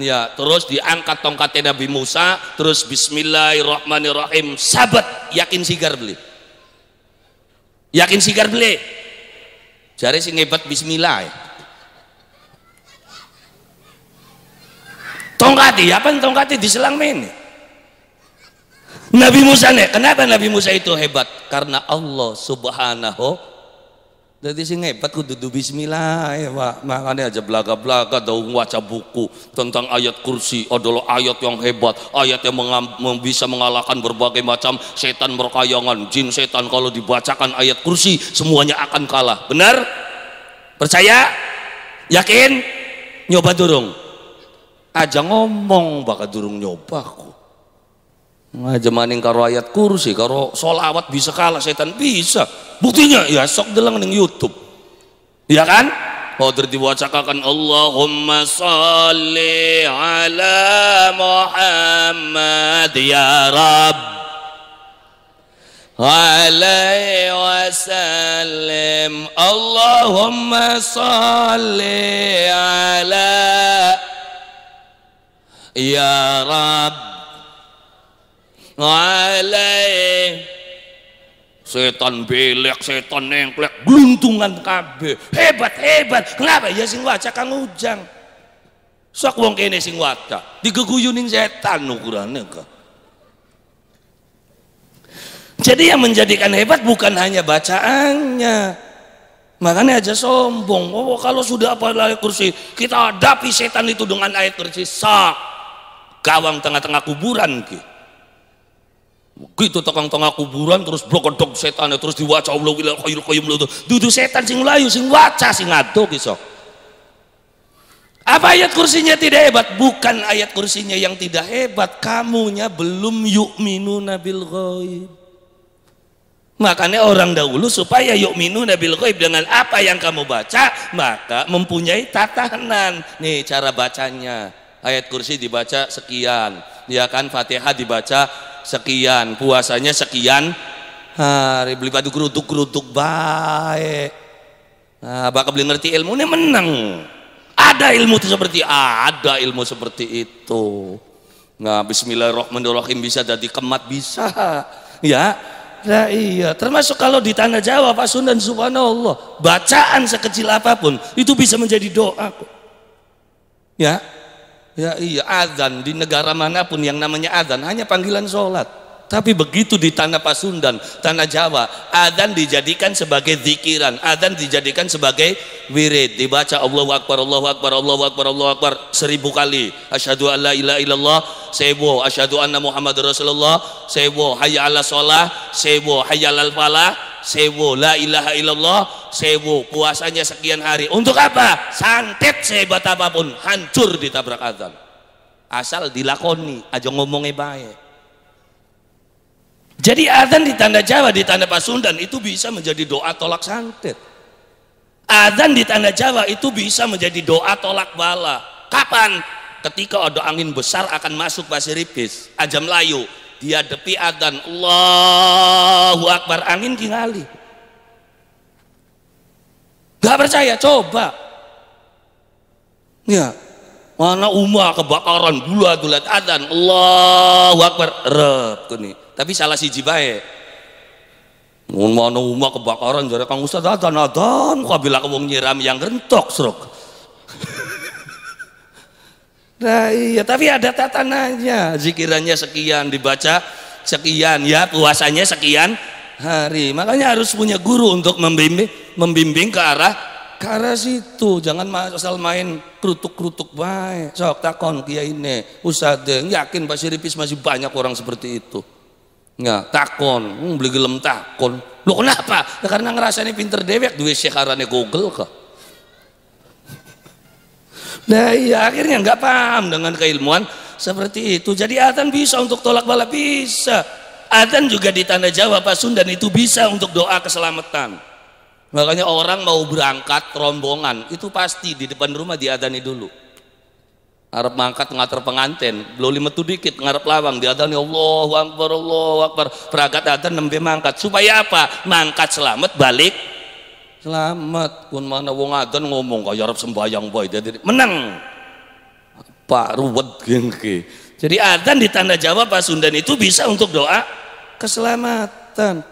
ya terus diangkat tongkatnya Nabi Musa terus bismillahirrahmanirrahim sabat yakin sigar beli yakin sigar beli jari sing hebat bismillah ya. tongkati apa tongkati diselang meni Nabi Musa nih kenapa Nabi Musa itu hebat karena Allah subhanahu jadi sing hebat kudu bismillah ya Pak. Makanya aja belaga-belaga dong waca buku tentang ayat kursi adalah ayat yang hebat, ayat yang bisa mengalahkan berbagai macam setan berkayangan, jin setan kalau dibacakan ayat kursi semuanya akan kalah. Benar? Percaya? Yakin? Nyoba durung aja ngomong bakal durung nyoba aku aja maning karo ayat kursi karo solawat bisa kalah setan bisa buktinya ya sok delang ning YouTube ya kan Qadir terdibacakan Allahumma salli ala Muhammad ya Rabb عليه Allahumma اللهم ala على يا رب عليه setan belek setan nengklek beluntungan kabeh hebat hebat kenapa ya sing wajah kang ujang sok wong kene sing wajah, digeguyunin setan ukurannya kok jadi yang menjadikan hebat bukan hanya bacaannya makanya aja sombong oh, kalau sudah apa lagi kursi kita hadapi setan itu dengan ayat kursi sak gawang tengah-tengah kuburan ki begitu tengah-tengah kuburan terus blokodok setan terus diwaca Allah wilal khayul khayum lu dudu setan sing layu sing waca sing ngaduk kisok. apa ayat kursinya tidak hebat bukan ayat kursinya yang tidak hebat kamunya belum yu'minuna nabil ghaib Makanya orang dahulu supaya yu'minu nabil ghaib dengan apa yang kamu baca, maka mempunyai tatanan. Nih cara bacanya ayat kursi dibaca sekian ya kan fatihah dibaca sekian puasanya sekian hari beli batu kerutuk kerutuk baik nah bakal beli ngerti ilmu ilmunya menang ada ilmu itu seperti ada ilmu seperti itu nah bismillahirrahmanirrahim bisa jadi kemat bisa ya Nah, iya, termasuk kalau di tanah Jawa Pak Sundan subhanallah, bacaan sekecil apapun itu bisa menjadi doa. Ya, Ya iya, azan di negara manapun yang namanya azan hanya panggilan sholat. Tapi begitu di tanah Pasundan, tanah Jawa, azan dijadikan sebagai zikiran, azan dijadikan sebagai wirid, dibaca Allahu Akbar, Allahu Akbar, Allahu Akbar, Allahu Akbar seribu kali. Asyhadu alla ilaha illallah, sebo, asyhadu anna Muhammad Rasulullah, sebo, hayya ala sebo, hayya alal falah, sewo la ilaha illallah sewo puasanya sekian hari untuk apa santet sehebat apapun hancur ditabrak azab asal dilakoni aja ngomongnya baik jadi azan di tanda Jawa, di tanda Pasundan itu bisa menjadi doa tolak santet. Azan di tanda Jawa itu bisa menjadi doa tolak bala. Kapan? Ketika ada angin besar akan masuk pasir ripis, ajam layu. Dia depi adan Allahu Akbar angin tinggali gak percaya coba ya mana umah kebakaran dua gulat adan Allahu Akbar rep kuni tapi salah si jibaye, mana umat kebakaran jadi Kang Ustaz adzan adzan kabila kamu nyiram yang rentok serok Nah iya, tapi ada tatanannya. Zikirannya sekian dibaca sekian ya, puasanya sekian hari. Makanya harus punya guru untuk membimbing membimbing ke arah ke arah situ. Jangan asal main kerutuk-kerutuk baik. Sok takon kiai ini, usade. Yakin Pak Siripis masih banyak orang seperti itu. Ya, takon, hmm, beli gelem takon. Lo kenapa? Ya, karena ini pinter dewek duit sekarang Google kah. Nah iya akhirnya nggak paham dengan keilmuan seperti itu. Jadi Adan bisa untuk tolak bala bisa. Adan juga di tanda Jawa Pak Sundan itu bisa untuk doa keselamatan. Makanya orang mau berangkat rombongan itu pasti di depan rumah di diadani dulu. Arab mangkat ngater pengantin, belum lima tuh dikit ngarep lawang diadani Allahu Akbar Allah Akbar. Peragat Adan nembe mangkat supaya apa? Mangkat selamat balik Selamat kun mana wong adan ngomong kaya arep sembahyang boy jadi menang. Pak ruwet gengke. Jadi adan di tanda jawab Pak Sundan itu bisa untuk doa keselamatan.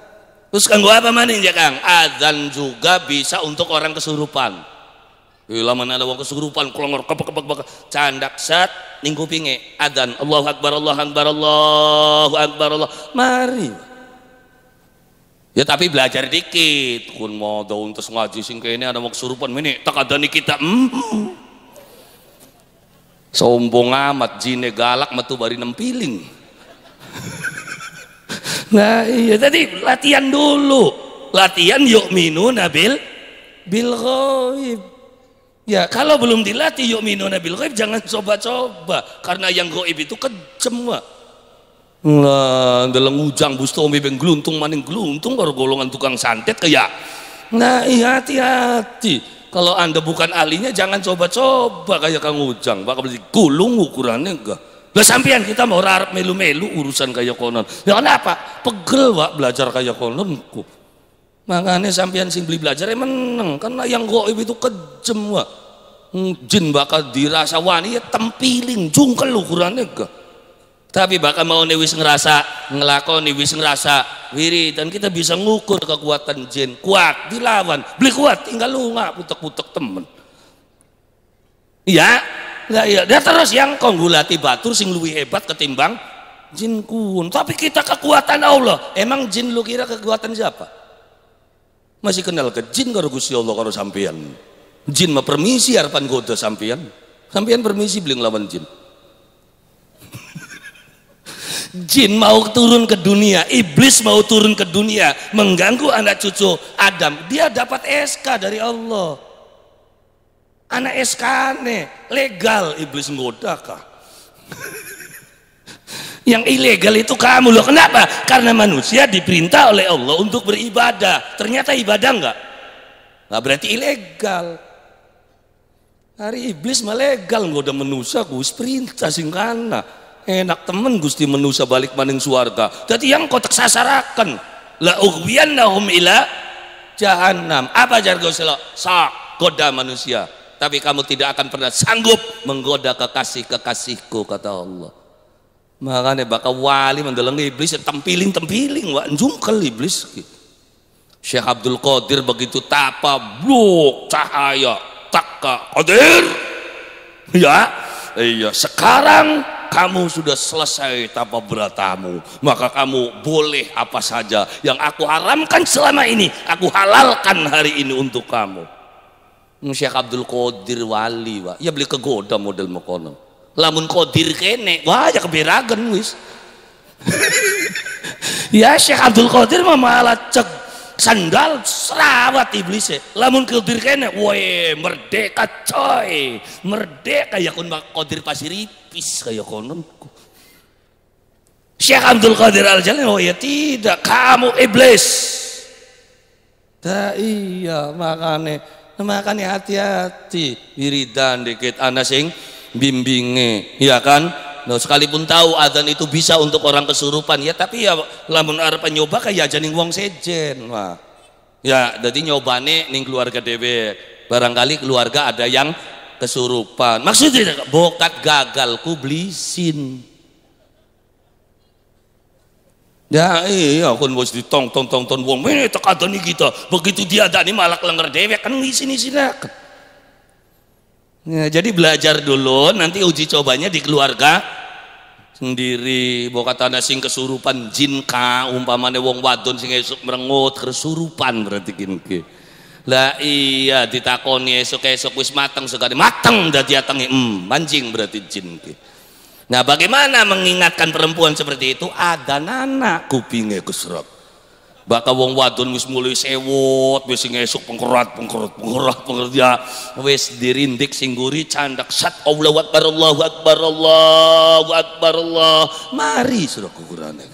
Terus gua apa maning ya Kang? Adan juga bisa untuk orang kesurupan. Bila eh, mana ada orang kesurupan kelongor kepek-kepek candak sat ningkupinge adan Allah akbar Allah akbar Allah akbar Allah. Mari. Ya tapi belajar dikit. Kun mau daun terus ngaji sing ini ada mau kesurupan ini tak ada nih kita. Hmm. Sombong amat jine galak metu bari nempiling. nah iya tadi latihan dulu. Latihan yuk minu nabil bil ghaib. Ya kalau belum dilatih yuk minu nabil ghaib jangan coba-coba karena yang goib itu kejem Nah, dalam ujang Bustomi beng gluntung maning gluntung baru golongan tukang santet kayak. Nah, hati-hati. Kalau Anda bukan ahlinya jangan coba-coba kayak Kang Ujang, bakal beli gulung ukurannya enggak. Lah sampean kita mau rarap melu-melu urusan kayak konon. Ya kenapa? Pegel wak belajar kayak konon. Makanya sampean sing beli belajar emang ya, meneng karena yang goib itu kejem wak. Jin bakal dirasa wani ya tempiling jungkel ukurannya enggak tapi bakal mau nih wis ngerasa ngelakoni wis ngerasa wiri dan kita bisa ngukur kekuatan jin kuat dilawan beli kuat tinggal lu nggak putek-putek temen iya nggak iya dia terus yang konggulati batur sing hebat ketimbang jin kun tapi kita kekuatan Allah emang jin lu kira kekuatan siapa masih kenal ke jin karo Gusti Allah karo sampean jin mah permisi harapan goda sampean sampean permisi beli ngelawan jin Jin mau turun ke dunia, iblis mau turun ke dunia, mengganggu anak cucu Adam. Dia dapat SK dari Allah. Anak SK aneh, legal iblis muda kah? Yang ilegal itu kamu loh. Kenapa? Karena manusia diperintah oleh Allah untuk beribadah. Ternyata ibadah enggak? Enggak berarti ilegal. Hari iblis melegal, legal ngoda manusia, gus perintah singkana enak temen Gusti menusa balik maning suarga jadi yang kau tak sasarakan la ughwiyannahum ila jahanam apa jargon sila sah goda manusia tapi kamu tidak akan pernah sanggup menggoda kekasih-kekasihku kata Allah makanya bakal wali mendeleng iblis ya tempiling-tempiling wa jungkel iblis gitu. Syekh Abdul Qadir begitu tapa bluk cahaya takka Qadir ya iya sekarang kamu sudah selesai tapa beratamu maka kamu boleh apa saja yang aku haramkan selama ini aku halalkan hari ini untuk kamu Syekh Abdul Qadir wali wa ya beli kegoda model makono lamun Qadir kene wah ya keberagan wis ya Syekh Abdul Qadir mah malah cek sandal serawat iblis e. lamun Qadir kene woe merdeka coy merdeka ya kun Qadir pasir tipis kayak konon Syekh Abdul Qadir Al Jalani oh ya tidak kamu iblis Tak iya makane makane hati-hati wiridan dikit ana sing bimbinge ya kan Nah, sekalipun tahu adzan itu bisa untuk orang kesurupan ya tapi ya lamun arep nyoba kayak ajaning ya wong sejen wah ya jadi nyobane ning keluarga dhewe barangkali keluarga ada yang kesurupan. Maksudnya bokat gagalku belisin. Ya iya kun bos di tong tong tong tong wong ini nih kita begitu dia ada nih malak lenger dewe kan di sini sini Nah, ya, jadi belajar dulu nanti uji cobanya di keluarga sendiri bokat tanah sing kesurupan jin ka umpamane wong wadon sing esok merengut kesurupan berarti gini lah iya ditakoni esok-esok wis mateng sekali mateng dia tangi um hmm, mancing berarti jin nah bagaimana mengingatkan perempuan seperti itu ada nana kupingnya kesrek bakal wong wadon wis mulai sewot wis ngesuk pengkerat pengkerat pengkerat pengkerat ya wis dirindik singguri candak sat Allah akbar Allah akbar Allah akbar Allah mari sudah kukurane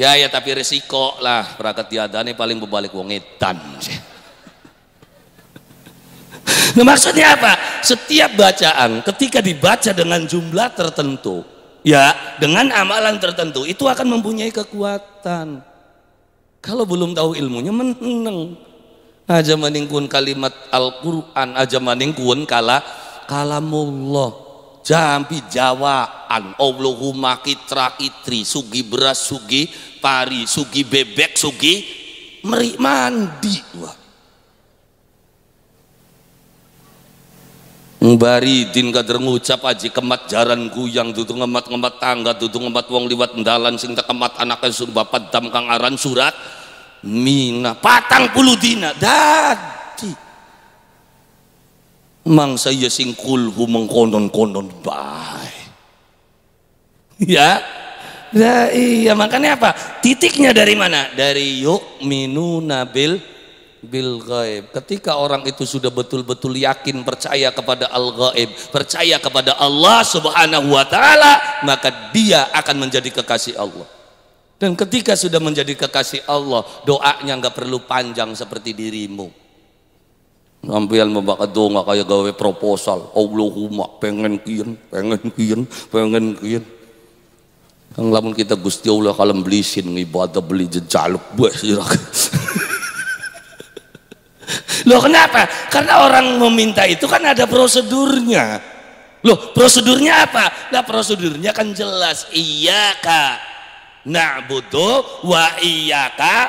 ya ya tapi resiko lah perangkat diadani paling berbalik wong edan nah, maksudnya apa setiap bacaan ketika dibaca dengan jumlah tertentu ya dengan amalan tertentu itu akan mempunyai kekuatan kalau belum tahu ilmunya meneng aja meningkun kalimat Al-Quran aja meningkun kala kalamullah jambi jawaan Allahumma kitra kitri sugi beras sugi pari sugi bebek sugi meri mandi wah din kader ngucap aji kemat jaran guyang tutu ngemat ngemat tangga tutu ngemat wong liwat ndalan sing tak kemat anaknya sun bapak dam kang aran surat mina patang puluh dina dad Mang saya hu mengkonon-konon baik. Ya, nah, iya makanya apa? Titiknya dari mana? Dari yuk minu nabil bil gaib. Ketika orang itu sudah betul-betul yakin percaya kepada al gaib, percaya kepada Allah Subhanahu wa taala, maka dia akan menjadi kekasih Allah. Dan ketika sudah menjadi kekasih Allah, doanya nggak perlu panjang seperti dirimu. Sampai membakar do nga kaya gawe proposal. Allahumma pengen kian, pengen kian, pengen kian. Yang lamun kita Gusti Allah kalau belisin ng ibadah beli jejaluk, buah sirak. Loh kenapa? Karena orang meminta itu kan ada prosedurnya. Loh prosedurnya apa? Nah prosedurnya kan jelas. Iya kak. nak butuh wa iya kak.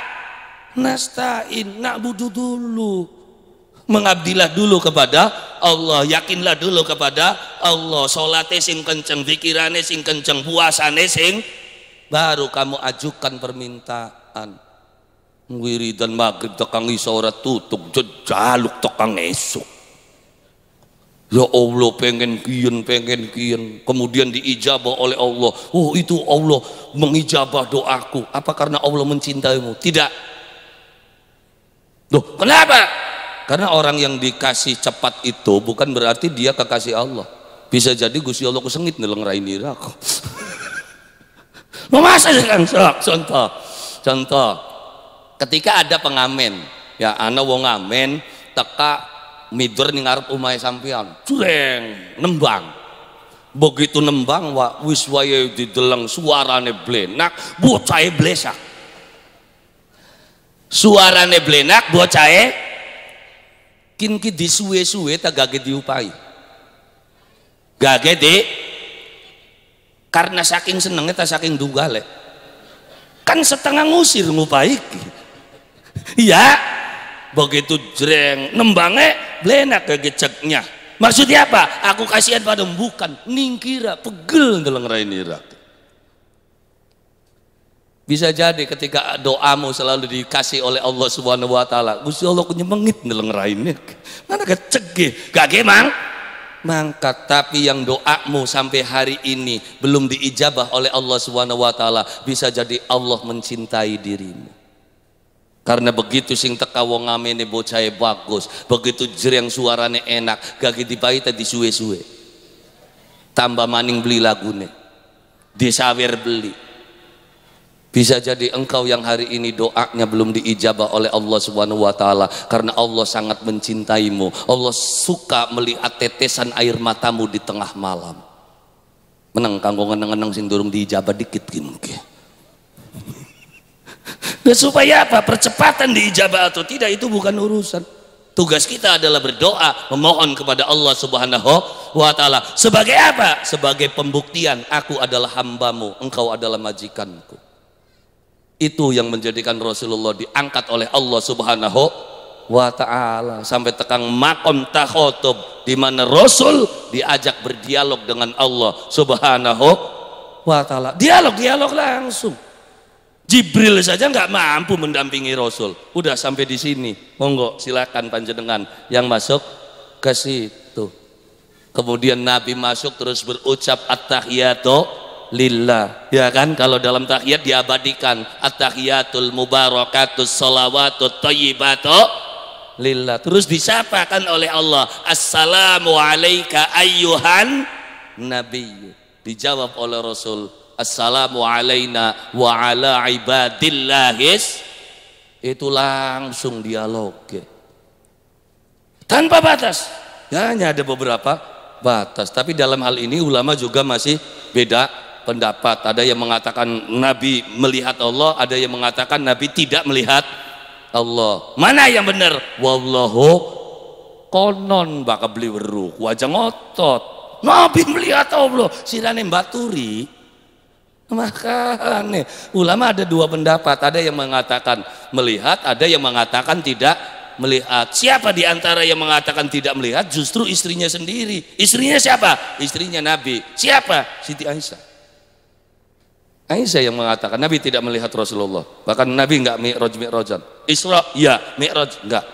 Nastain. butuh dulu mengabdilah dulu kepada Allah yakinlah dulu kepada Allah solatnya sing kenceng pikirannya sing kenceng puasannya sing baru kamu ajukan permintaan dan maghrib tekan isora tutup jejaluk tekan esok Ya Allah pengen kian, pengen kian. Kemudian diijabah oleh Allah. Oh itu Allah mengijabah doaku. Apa karena Allah mencintaimu? Tidak. Loh kenapa? Karena orang yang dikasih cepat itu bukan berarti dia kekasih Allah. Bisa jadi Gusti Allah kusengit neleng rai aku. Memasak contoh. Contoh. Ketika ada pengamen, ya ana wong amen teka midur ning ngarep omahe sampean. Jreng, nembang. Begitu nembang wa wis wayahe dideleng suarane blenak, bocahe blesak. Suarane blenak, bocahe kin ki disuwe-suwe tak gage diupai gage di karena saking senengnya tak saking duga le kan setengah ngusir ngupai iya begitu jreng nembangnya blenak gage ceknya maksudnya apa aku kasihan pada bukan ningkira pegel dalam rainira bisa jadi ketika doamu selalu dikasih oleh Allah Subhanahu wa taala. Gusti Allah ku nyemengit ngelengrainnya. Mana kecege, gak gemang. mangkat. tapi yang doamu sampai hari ini belum diijabah oleh Allah Subhanahu wa taala, bisa jadi Allah mencintai dirimu karena begitu sing teka wong amene bocah bagus begitu jer yang suarane enak gak gitu dibayi tadi suwe-suwe tambah maning beli lagune disawer beli bisa jadi engkau yang hari ini doanya belum diijabah oleh Allah Subhanahu wa taala karena Allah sangat mencintaimu. Allah suka melihat tetesan air matamu di tengah malam. Menang kanggo dengan nang sing diijabah dikit gini. Nah, ya, supaya apa? Percepatan diijabah atau tidak itu bukan urusan. Tugas kita adalah berdoa, memohon kepada Allah Subhanahu wa taala. Sebagai apa? Sebagai pembuktian aku adalah hambamu, engkau adalah majikanku. Itu yang menjadikan Rasulullah diangkat oleh Allah Subhanahu wa taala sampai tekan makom takhotub di mana Rasul diajak berdialog dengan Allah Subhanahu wa taala. Dialog-dialog langsung. Jibril saja nggak mampu mendampingi Rasul. Udah sampai di sini. Monggo silakan panjenengan yang masuk ke situ. Kemudian Nabi masuk terus berucap at-tahiyatu lillah ya kan kalau dalam tahiyat diabadikan at-tahiyatul mubarakatus salawatut thayyibatu lillah terus disapakan oleh Allah assalamu alayka ayyuhan nabi dijawab oleh Rasul assalamu alaina wa ala ibadillahis itu langsung dialog tanpa batas ya, hanya ada beberapa batas tapi dalam hal ini ulama juga masih beda pendapat. Ada yang mengatakan Nabi melihat Allah, ada yang mengatakan Nabi tidak melihat Allah. Mana yang benar? Wallahu konon bakal beli beruk wajah ngotot. Nabi melihat Allah, silane baturi. Makanya ulama ada dua pendapat, ada yang mengatakan melihat, ada yang mengatakan tidak melihat. Siapa di antara yang mengatakan tidak melihat? Justru istrinya sendiri. Istrinya siapa? Istrinya Nabi. Siapa? Siti Aisyah. Aisyah yang mengatakan Nabi tidak melihat Rasulullah. Bahkan Nabi nggak mi'raj mi'rajan. Isra ya, mi'raj enggak.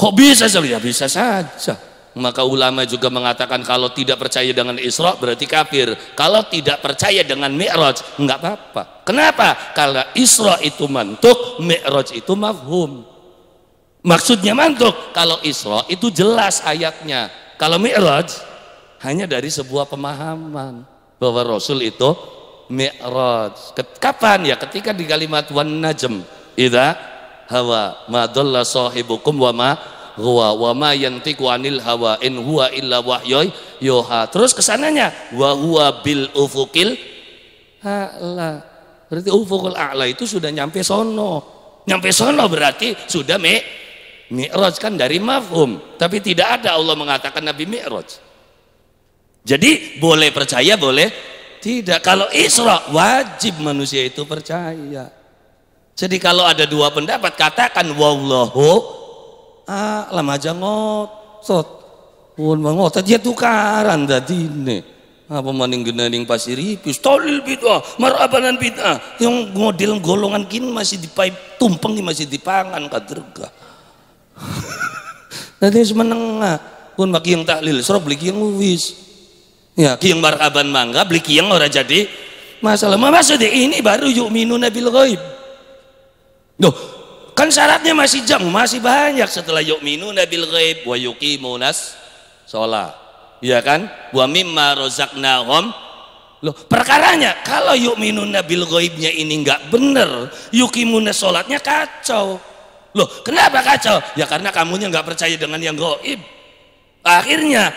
Kok bisa saja? Ya bisa saja. Maka ulama juga mengatakan kalau tidak percaya dengan Isra berarti kafir. Kalau tidak percaya dengan Mi'raj enggak apa-apa. Kenapa? Kalau Isra itu mantuk, Mi'raj itu mafhum. Maksudnya mantuk. Kalau Isra itu jelas ayatnya. Kalau Mi'raj hanya dari sebuah pemahaman bahwa Rasul itu mi'raj. Kapan ya? Ketika di kalimat wan najm idza hawa ma dhalla sahibukum wa ma huwa wa ma yantiqu anil hawa in huwa illa wahyoy yoha. Terus kesananya wa huwa bil ufukil a'la. Berarti ufukul a'la itu sudah nyampe sono. Nyampe sono berarti sudah mi mi'raj kan dari mafhum. Tapi tidak ada Allah mengatakan Nabi mi'raj. Jadi boleh percaya, boleh tidak. Kalau Isra, wajib manusia itu percaya. Jadi kalau ada dua pendapat, katakan wallahu alam aja ngotot. Pun ngotot dia tukaran tadi ini. Apa maning genaning pasir ipis, tolil bid'ah, marabanan bid'ah. Yang model golongan kini masih dipai tumpeng masih dipangan kaderga. Nanti semenengah pun bagi yang taklil, serap lagi yang wis ya kiyang marhaban mangga beli kiyang ora jadi masalah Mama maksudnya ini baru yuk minu nabil ghaib Duh, kan syaratnya masih jam masih banyak setelah yuk minu nabil ghaib wa yuqimunas sholat ya kan wa mimma razaqnahum loh perkaranya kalau yuk yu'minuna nabil ghaibnya ini nggak bener yuqimuna sholatnya kacau loh kenapa kacau ya karena kamunya nggak percaya dengan yang ghaib. akhirnya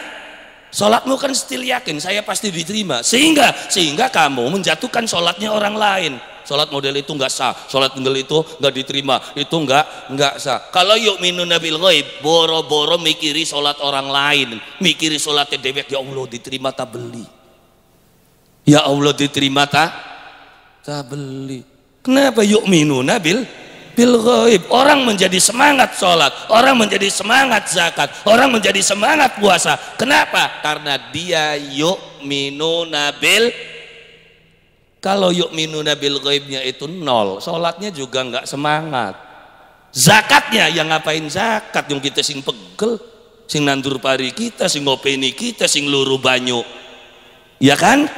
Sholatmu kan still yakin saya pasti diterima. Sehingga sehingga kamu menjatuhkan sholatnya orang lain. Sholat model itu nggak sah, sholat model itu nggak diterima, itu nggak nggak sah. Kalau yuk minun nabil ghaib, boro-boro mikiri sholat orang lain, mikiri sholatnya dewek ya Allah diterima tak beli. Ya Allah diterima tak tak beli. Kenapa yuk minun nabil bil ghaib. Orang menjadi semangat sholat, orang menjadi semangat zakat, orang menjadi semangat puasa. Kenapa? Karena dia yuk nabil kalau yuk nabil ghaibnya itu nol, sholatnya juga nggak semangat. Zakatnya yang ngapain zakat yang kita sing pegel, sing nandur pari kita, sing ngopeni kita, sing luru banyu. Ya kan?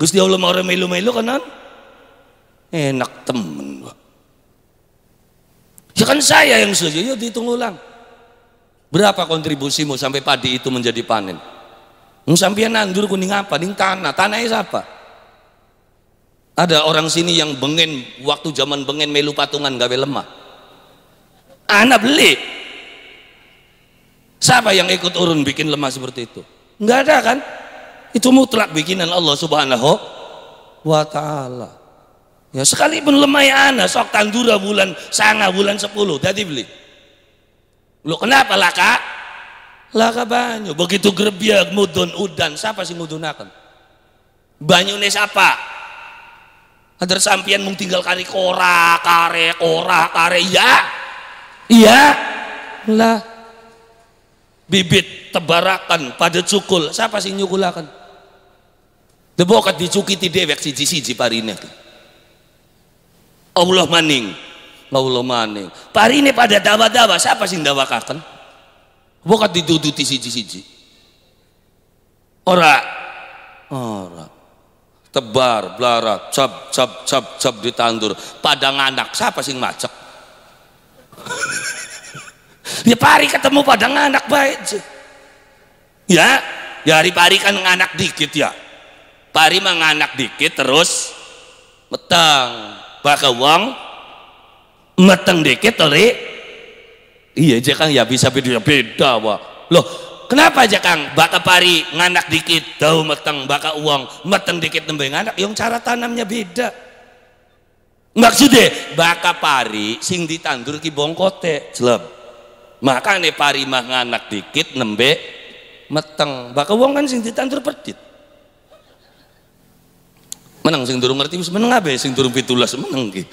Gusti Allah mau melu-melu kanan? Enak temen, Jangan saya yang setuju, yuk dihitung ulang. Berapa kontribusimu sampai padi itu menjadi panen? Sampai nandur kuning apa? Ning tanah, tanahnya siapa? Ada orang sini yang bengen waktu zaman bengen melu patungan gawe lemah. Anak beli. Siapa yang ikut urun bikin lemah seperti itu? Enggak ada kan? Itu mutlak bikinan Allah Subhanahu wa taala. Ya sekalipun lemah anak ya, sok tandura bulan sanga bulan sepuluh tadi beli. Lu kenapa laka? Laka banyak Begitu gerbiak mudun udan siapa sih mudunakan? Banyu ini siapa? Ada sampian mung tinggal kari kora kare kora kare iya iya lah bibit tebarakan pada cukul siapa sih nyukulakan debokat dicukiti dewek siji-siji parine Allah maning Allah maning pari ini pada dawa-dawa siapa sih dawakakan bukan diduduti siji-siji ora ora tebar belara, cap cap cap cap ditandur padang anak siapa sih macet ya pari ketemu padang anak baik ya ya hari pari kan nganak dikit ya pari mah nganak dikit terus metang baka uang meteng dikit tadi iya aja kang ya bisa beda beda wah loh kenapa aja kang baka pari nganak dikit tahu meteng baka uang meteng dikit nembeng nganak yang cara tanamnya beda maksudnya baka pari sing ditandur ki bongkote jeleb makanya pari mah nganak dikit nembe meteng baka uang kan sing ditandur petit menang sing turun ngerti wis menang abe sing turun pitulah menang ki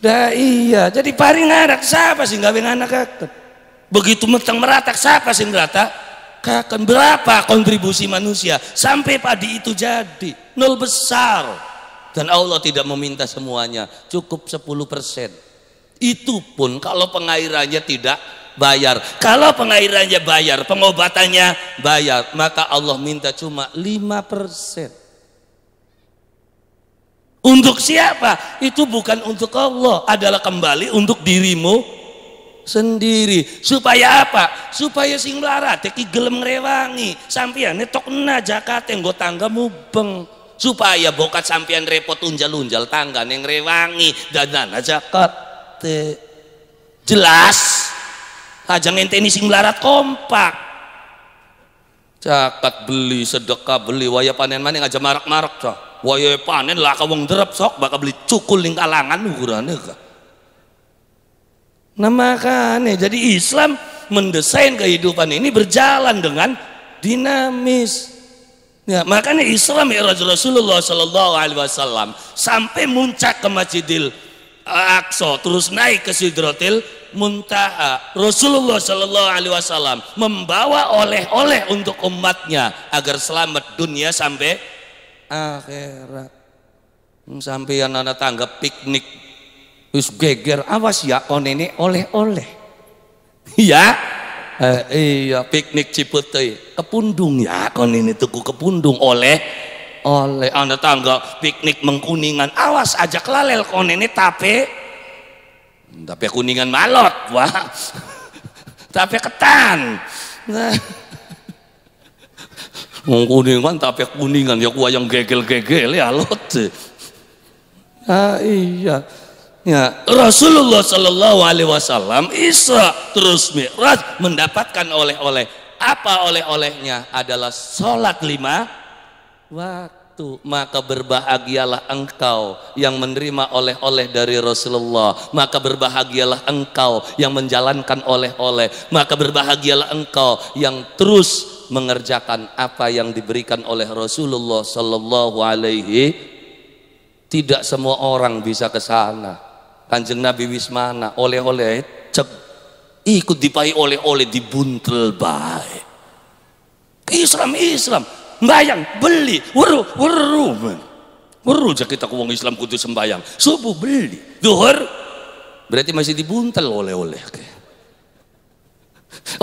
dah iya jadi pari ngarak siapa sih gawe anak? kakek? begitu mentang meratak siapa sih merata kakan berapa kontribusi manusia sampai padi itu jadi nol besar dan Allah tidak meminta semuanya cukup 10% itu pun kalau pengairannya tidak bayar kalau pengairannya bayar pengobatannya bayar maka Allah minta cuma lima persen. Untuk siapa? Itu bukan untuk Allah, adalah kembali untuk dirimu sendiri. Supaya apa? Supaya sing melarat teki gelem rewangi. Sampian netok na yang gue tangga mubeng. Supaya bokat sampian repot unjal-unjal tangga neng rewangi dadan jakat. Jelas. Ajang ini sing melarat kompak. Jakat beli sedekah beli waya panen maning aja marak-marak cah waya panen lah wong derep sok bakal beli cukul ning kalangan ukurannya kah nah makanya jadi Islam mendesain kehidupan ini berjalan dengan dinamis ya makanya Islam ya Rasulullah Shallallahu Alaihi Wasallam sampai muncak ke Masjidil eh, Aqsa terus naik ke Sidrotil Muntaha Rasulullah Shallallahu Alaihi Wasallam membawa oleh-oleh untuk umatnya agar selamat dunia sampai akhirat hmm, sampeyan anak tangga piknik wis geger awas ya on ini oleh-oleh ya eh, iya piknik cipete kepundung ya kon ini tuku kepundung oleh oleh anak tangga piknik mengkuningan awas ajak kelalel kon ini tapi tapi kuningan malot wah tapi ketan nah Wong kuningan tapi kuningan ya kuah yang gegel-gegel ya lot. Ah ya, iya. Ya, Rasulullah Shallallahu Alaihi Wasallam Isra terus Mi'raj mendapatkan oleh-oleh apa oleh-olehnya adalah sholat lima waktu itu maka berbahagialah engkau yang menerima oleh-oleh dari Rasulullah maka berbahagialah engkau yang menjalankan oleh-oleh maka berbahagialah engkau yang terus mengerjakan apa yang diberikan oleh Rasulullah sallallahu alaihi tidak semua orang bisa ke sana Kanjeng Nabi Wismana oleh-oleh cek ikut dipai oleh-oleh dibuntel baik Islam Islam sembayang, beli weru weru weru aja kita wong Islam kudu sembayang subuh beli duhur berarti masih dibuntel oleh-oleh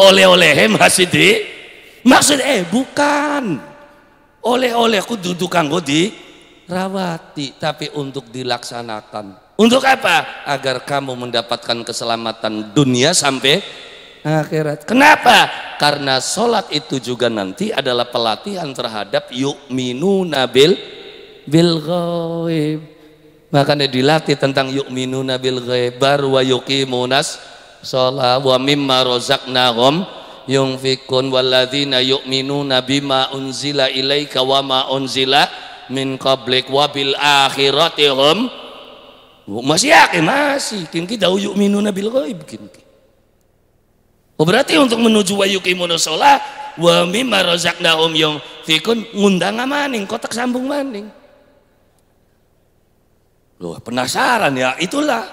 oleh-oleh masih di maksud eh bukan oleh-oleh kudu kanggo di rawati tapi untuk dilaksanakan untuk apa agar kamu mendapatkan keselamatan dunia sampai akhirat. Kenapa? Karena sholat itu juga nanti adalah pelatihan terhadap minu nabil bil ghaib. Makanya dilatih tentang minu nabil ghaib baru wa yuqimunas sholat wa mimma razaqnahum yunfikun walladzina yu'minuna bima unzila ilaika wa ma unzila min qablik wa bil akhirati hum masih yakin masih kinki kita yu'minuna bil ghaib kin, Oh, berarti untuk menuju wayuki sholat wa mimma om yung fikun ngundang amaning kotak sambung maning. Loh, penasaran ya, itulah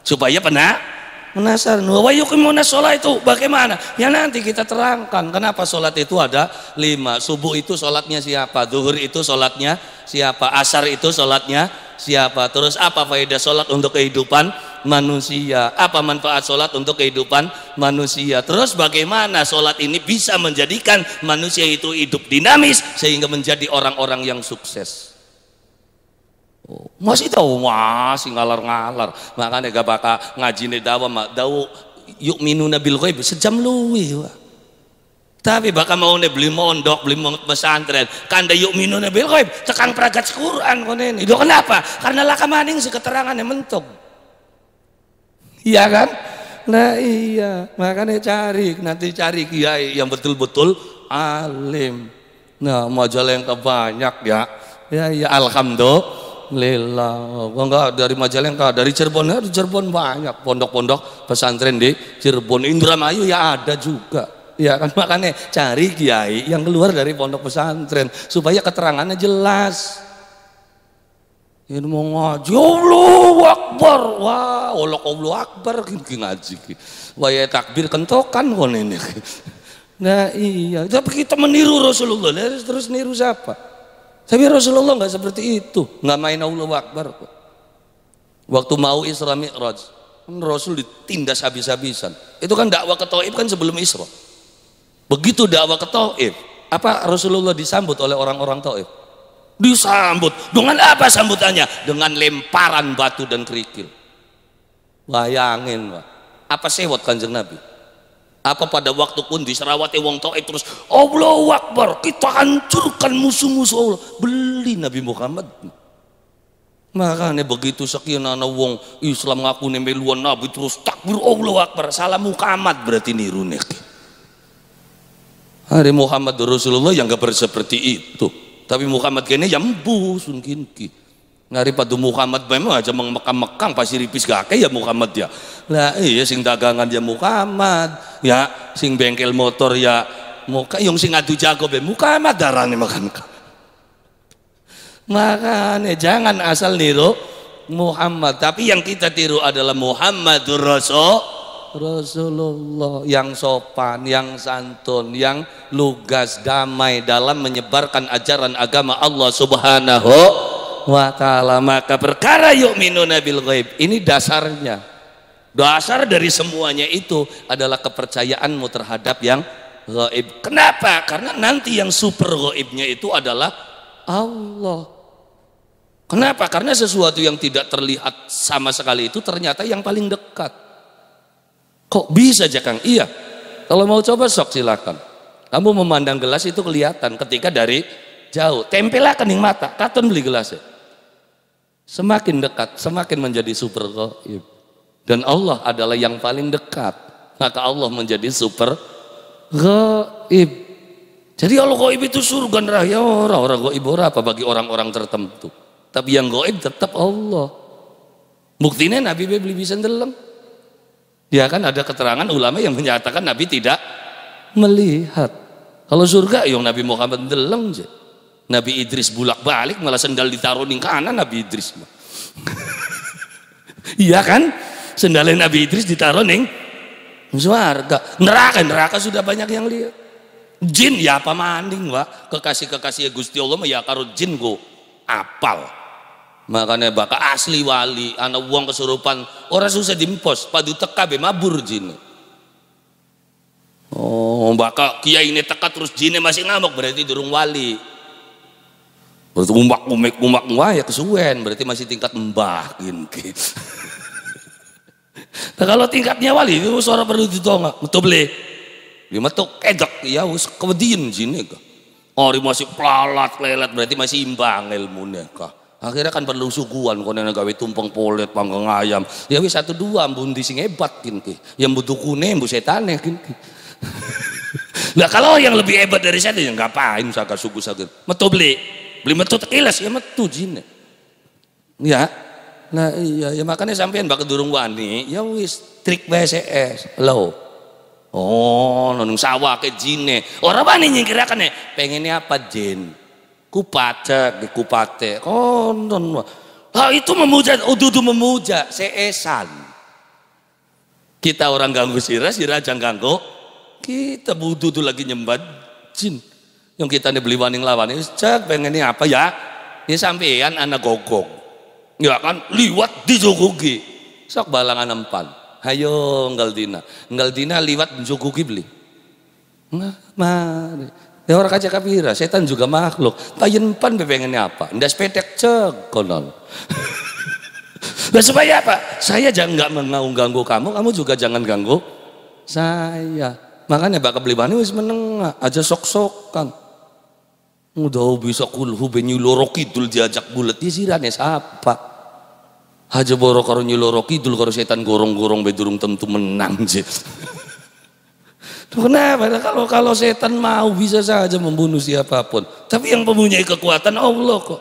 supaya pernah penasaran. Wa yuqimuna itu bagaimana? Ya nanti kita terangkan kenapa solat itu ada lima. Subuh itu solatnya siapa? duhur itu solatnya siapa? Asar itu solatnya siapa terus apa faedah sholat untuk kehidupan manusia apa manfaat sholat untuk kehidupan manusia terus bagaimana sholat ini bisa menjadikan manusia itu hidup dinamis sehingga menjadi orang-orang yang sukses oh, masih tahu masih ngalar-ngalar makanya gak bakal ngaji nih dawa dawu yuk minuna bil sejam luwi wah tapi bakal mau nih beli mondok, beli mondok pesantren. Kanda yuk minum nih bil koi, tekan peragat Quran kau nih. Itu kenapa? Karena laka maning yang mentok. Iya kan? Nah iya, makanya cari nanti cari kiai yang betul-betul alim. Nah majalah yang kebanyak ya, ya ya alhamdulillah. Enggak dari majalah yang dari Cirebon, ya, Cirebon banyak pondok-pondok pesantren di Cirebon. Indramayu ya ada juga Ya kan makanya cari kiai yang keluar dari pondok pesantren supaya keterangannya jelas. Ini mau ngaji, Allah Akbar, wah, Allah Allah Akbar, gini ngaji, wah ya takbir kentokan kon ini. Nah iya, tapi kita meniru Rasulullah, terus terus meniru siapa? Tapi Rasulullah nggak seperti itu, nggak main Allah Akbar. Waktu mau Isra Mi'raj, kan Rasul ditindas habis-habisan. Itu kan dakwah ketua kan sebelum Isra. Begitu dakwah ke Taif, apa Rasulullah disambut oleh orang-orang Taif? Disambut. Dengan apa sambutannya? Dengan lemparan batu dan kerikil. Bayangin, Pak. Apa sewot Kanjeng Nabi? Apa pada waktu pun diserawati wong Taif terus, Allah Akbar, kita hancurkan musuh-musuh Allah." Beli Nabi Muhammad. Makanya begitu sekian anak wong Islam ngaku nembeluan Nabi terus takbir Allah Akbar. salam Muhammad berarti niru nih. Hari Muhammad Rasulullah yang gak berseperti itu. Tapi Muhammad ya mbu sungkin ki. Ngari padu Muhammad memang aja mengmekang-mekang pasti ripis gak ya Muhammad ya. Lah iya sing dagangan dia ya Muhammad. Ya sing bengkel motor ya muka yang sing adu jago be Muhammad nih makan. nih jangan asal niru Muhammad. Tapi yang kita tiru adalah Muhammad Rasul. Rasulullah yang sopan, yang santun, yang lugas, damai dalam menyebarkan ajaran agama Allah Subhanahu wa taala. Maka perkara yu'minuna bil ghaib ini dasarnya. Dasar dari semuanya itu adalah kepercayaanmu terhadap yang gaib. Kenapa? Karena nanti yang super gaibnya itu adalah Allah. Kenapa? Karena sesuatu yang tidak terlihat sama sekali itu ternyata yang paling dekat. Kok bisa aja Iya. Kalau mau coba sok silakan. Kamu memandang gelas itu kelihatan ketika dari jauh. Tempelah kening mata, katon beli gelas ya Semakin dekat, semakin menjadi super goib. Dan Allah adalah yang paling dekat. Maka Allah menjadi super goib. Jadi Allah goib itu surga neraka. Ya orang-orang goib orang apa bagi orang-orang tertentu. Tapi yang goib tetap Allah. Buktinya Nabi beli bisa dalam. Ya kan ada keterangan ulama yang menyatakan Nabi tidak melihat. Kalau surga yang Nabi Muhammad deleng je. Nabi Idris bulak balik malah sendal ditaruh di kanan Nabi Idris. Iya kan? Sendalnya Nabi Idris ditaruh ning surga. Neraka neraka sudah banyak yang lihat. Jin ya apa maning wa kekasih kekasih Gusti Allah ya karut jin go apal makanya bakal asli wali anak uang kesurupan orang susah dimpos padu teka be mabur jin oh bakal kiai ini teka terus jinnya masih ngamuk berarti durung wali berarti umak umek umak wah ya kesuwen berarti masih tingkat mbah gini nah, kalau tingkatnya wali itu suara perlu ditongak betul beli lima tuh edak ya us kewedian jin ya Oh, masih pelat lelet berarti masih imbang ilmunya kah akhirnya kan perlu suguhan kau konen gawe tumpeng polet panggang ayam ya wis satu dua ambun sing hebat kinki. yang butuh kune bu ya, ya kinki. nah kalau yang lebih hebat dari saya yang ngapain saka suku sakit metu beli beli metu tekilas ya metu jin ya nah iya ya makanya sampean bakal durung wani ya wis trik BCS lo oh nonung sawah ke jine orang wani nyingkirakan ya pengennya apa jin Kupacek di kupate. Konon. Oh, itu memuja, ududu oh, memuja, seesan. Kita orang ganggu sira, sira jangan ganggu. Kita ududu lagi nyembat jin. Yang kita nih beli waning lawan ini, cek pengen ini apa ya? Ini sampean anak gogok, Ya kan, liwat di jogogi. Sok balangan empat. Hayo Ngaldina, Ngaldina liwat di liwat jogogi beli. Nah, mari. Ya orang kaca kapira, setan juga makhluk. Tayen pan pengennya apa? Nda petek cek konon. nah supaya apa? Saya jangan nggak mengganggu ganggu kamu, kamu juga jangan ganggu saya. Makanya bakal beli bani wis menengah, aja sok-sokan. Udah bisa kulhu benyuloro kidul diajak bulat, ya sirane siapa? Haja boro karo nyuloro kidul karo setan gorong-gorong bedurung tentu menang sih. Tuh nah, kenapa? Kalau kalau setan mau bisa saja membunuh siapapun. Tapi yang mempunyai kekuatan Allah kok.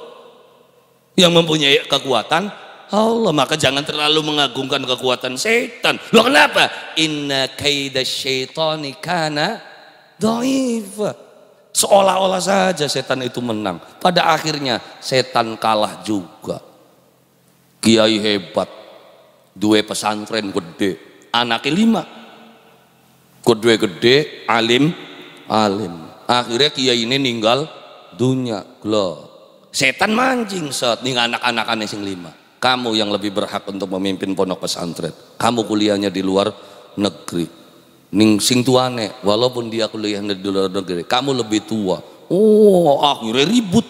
Yang mempunyai kekuatan Allah. Maka jangan terlalu mengagungkan kekuatan setan. Loh kenapa? Inna kaida syaitani kana dha'ifa. Seolah-olah saja setan itu menang. Pada akhirnya setan kalah juga. Kiai hebat. Dua pesantren gede. Anaknya lima Kedua gede, alim, alim. Akhirnya kiai ini ninggal dunia, lo Setan mancing saat nih anak-anak aneh sing lima. Kamu yang lebih berhak untuk memimpin pondok pesantren. Kamu kuliahnya di luar negeri. Ning sing tuane, walaupun dia kuliahnya di luar negeri, kamu lebih tua. Oh, akhirnya ribut.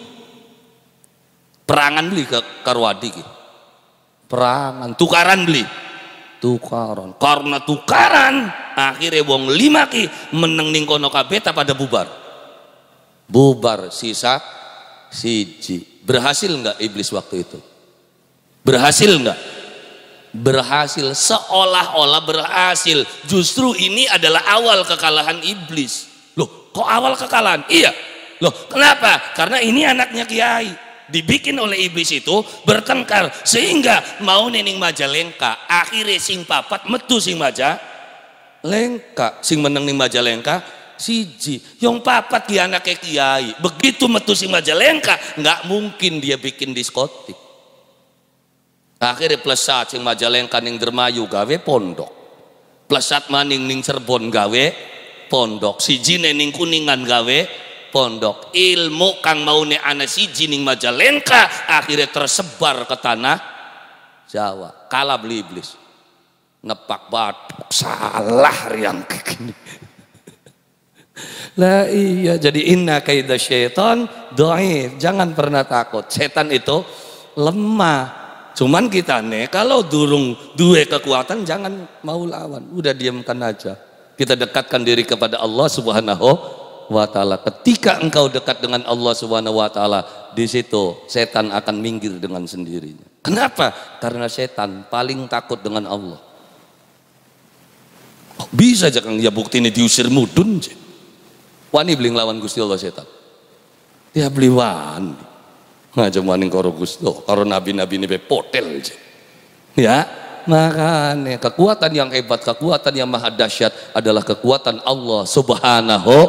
Perangan beli ke Karwadi. Perangan, tukaran beli tukaran karena tukaran akhirnya wong lima ki meneng ning kono kabeh pada bubar bubar sisa siji berhasil nggak iblis waktu itu berhasil nggak berhasil seolah-olah berhasil justru ini adalah awal kekalahan iblis loh kok awal kekalahan iya loh kenapa karena ini anaknya kiai dibikin oleh iblis itu bertengkar sehingga mau nining majalengka akhirnya sing papat metu sing maja lengka sing meneng nining majalengka siji yang papat ki anaknya kiai begitu metu sing majalengka nggak mungkin dia bikin diskotik akhirnya plesat sing majalengka ning dermayu gawe pondok plesat maning ning cerbon gawe pondok siji nening kuningan gawe pondok ilmu kang maune ana si jining Majalengka akhirnya tersebar ke tanah Jawa kalah beli iblis ngepak batuk salah riang kini lah iya jadi inna kaidah syaitan doif jangan pernah takut setan itu lemah cuman kita nih kalau durung dua kekuatan jangan mau lawan udah diamkan aja kita dekatkan diri kepada Allah Subhanahu wa taala. Ketika engkau dekat dengan Allah Subhanahu wa taala, di situ setan akan minggir dengan sendirinya. Kenapa? Karena setan paling takut dengan Allah. Oh, bisa aja kan ya bukti ini diusir mudun. Wani beli lawan Gusti Allah setan. Dia ya beli wani. Ngajak wani karo Gusti Allah, karo nabi-nabi ini potel. Ya, makanya kekuatan yang hebat, kekuatan yang maha dahsyat adalah kekuatan Allah Subhanahu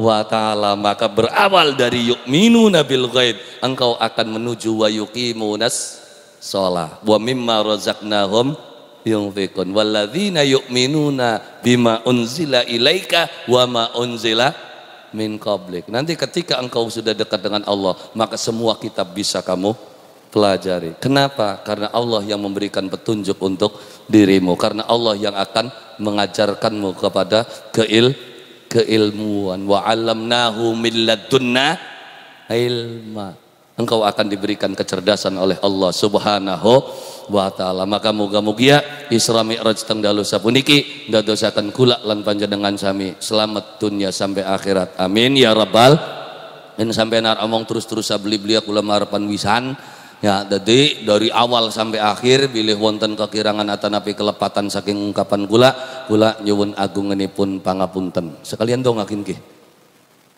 wa taala maka berawal dari yu'minu nabil ghaib engkau akan menuju wa nas sholah wa mimma razaqnahum yunfikun walladzina yu'minuna bima unzila ilaika wa ma unzila min qablik nanti ketika engkau sudah dekat dengan Allah maka semua kitab bisa kamu pelajari. Kenapa? Karena Allah yang memberikan petunjuk untuk dirimu. Karena Allah yang akan mengajarkanmu kepada keil keilmuan wa alam min ladunna ilma engkau akan diberikan kecerdasan oleh Allah Subhanahu wa taala maka moga-moga Isra Mi'raj teng dalu sapuniki ndadosaken kula lan panjenengan sami selamat dunia sampai akhirat amin ya rabbal dan sampai nar omong terus terusan beli beli kula marepan wisan Ya, jadi dari awal sampai akhir bilih wonten kekirangan atanapi kelepatan saking ungkapan gula, gula nyuwun agung pun pangapunten. Sekalian dong akin ki.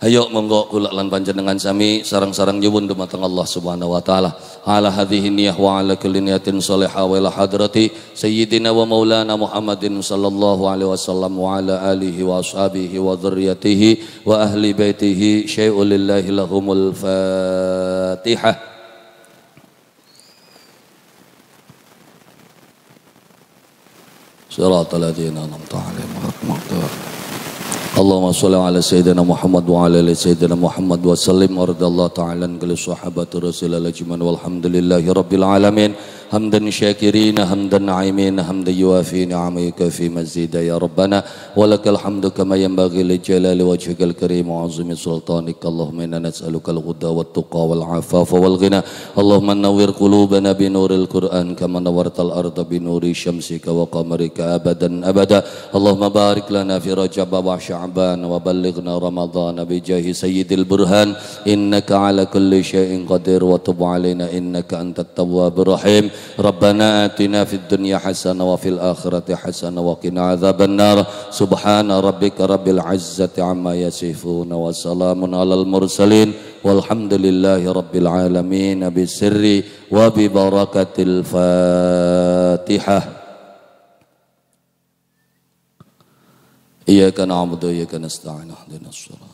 Hayo monggo kula lan panjenengan sami sarang-sarang nyuwun dumateng Allah Subhanahu wa taala. Ala hadhihi niyah wa ala kulli niyatin shalihah wa ila hadrati sayyidina wa maulana Muhammadin sallallahu alaihi wasallam wa ala alihi wa ashabihi wa dzurriyyatihi wa ahli baitihi syai'ul lillahi lahumul fatihah. صراط الذين أنعمت عليهم غير المغضوب اللهم صل على سيدنا محمد وعلى آل سيدنا محمد وسلم ورد الله تعالى عن كل صحابه رسول الله والحمد لله رب العالمين حمدا شاكرين حمدا نعيمين حمدا يوافي نعمك في مزيد يا ربنا ولك الحمد كما ينبغي لجلال وجهك الكريم وعظيم سلطانك اللهم إنا نسألك الغدا والتقى والعفاف والغنى اللهم نور قلوبنا بنور القرآن كما نورت الأرض بنور شمسك وقمرك أبدا أبدا اللهم بارك لنا في رجب وشعبان وبلغنا رمضان بجاه سيد البرهان إنك على كل شيء قدير وتب علينا إنك أنت التواب الرحيم ربنا آتنا في الدنيا حسنة وفي الآخرة حسنة وقنا عذاب النار سبحان ربك رب العزة عما يصفون وسلام على المرسلين والحمد لله رب العالمين بسر وببركة الفاتحة إياك نعبد وإياك نستعين اهدنا الصراط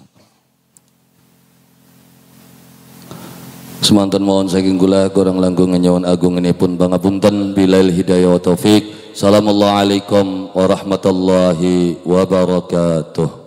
Semantan mohon saking gula kurang langkung nyawan agung ini pun bangga punten bilail hidayah wa taufik. Assalamualaikum warahmatullahi wabarakatuh.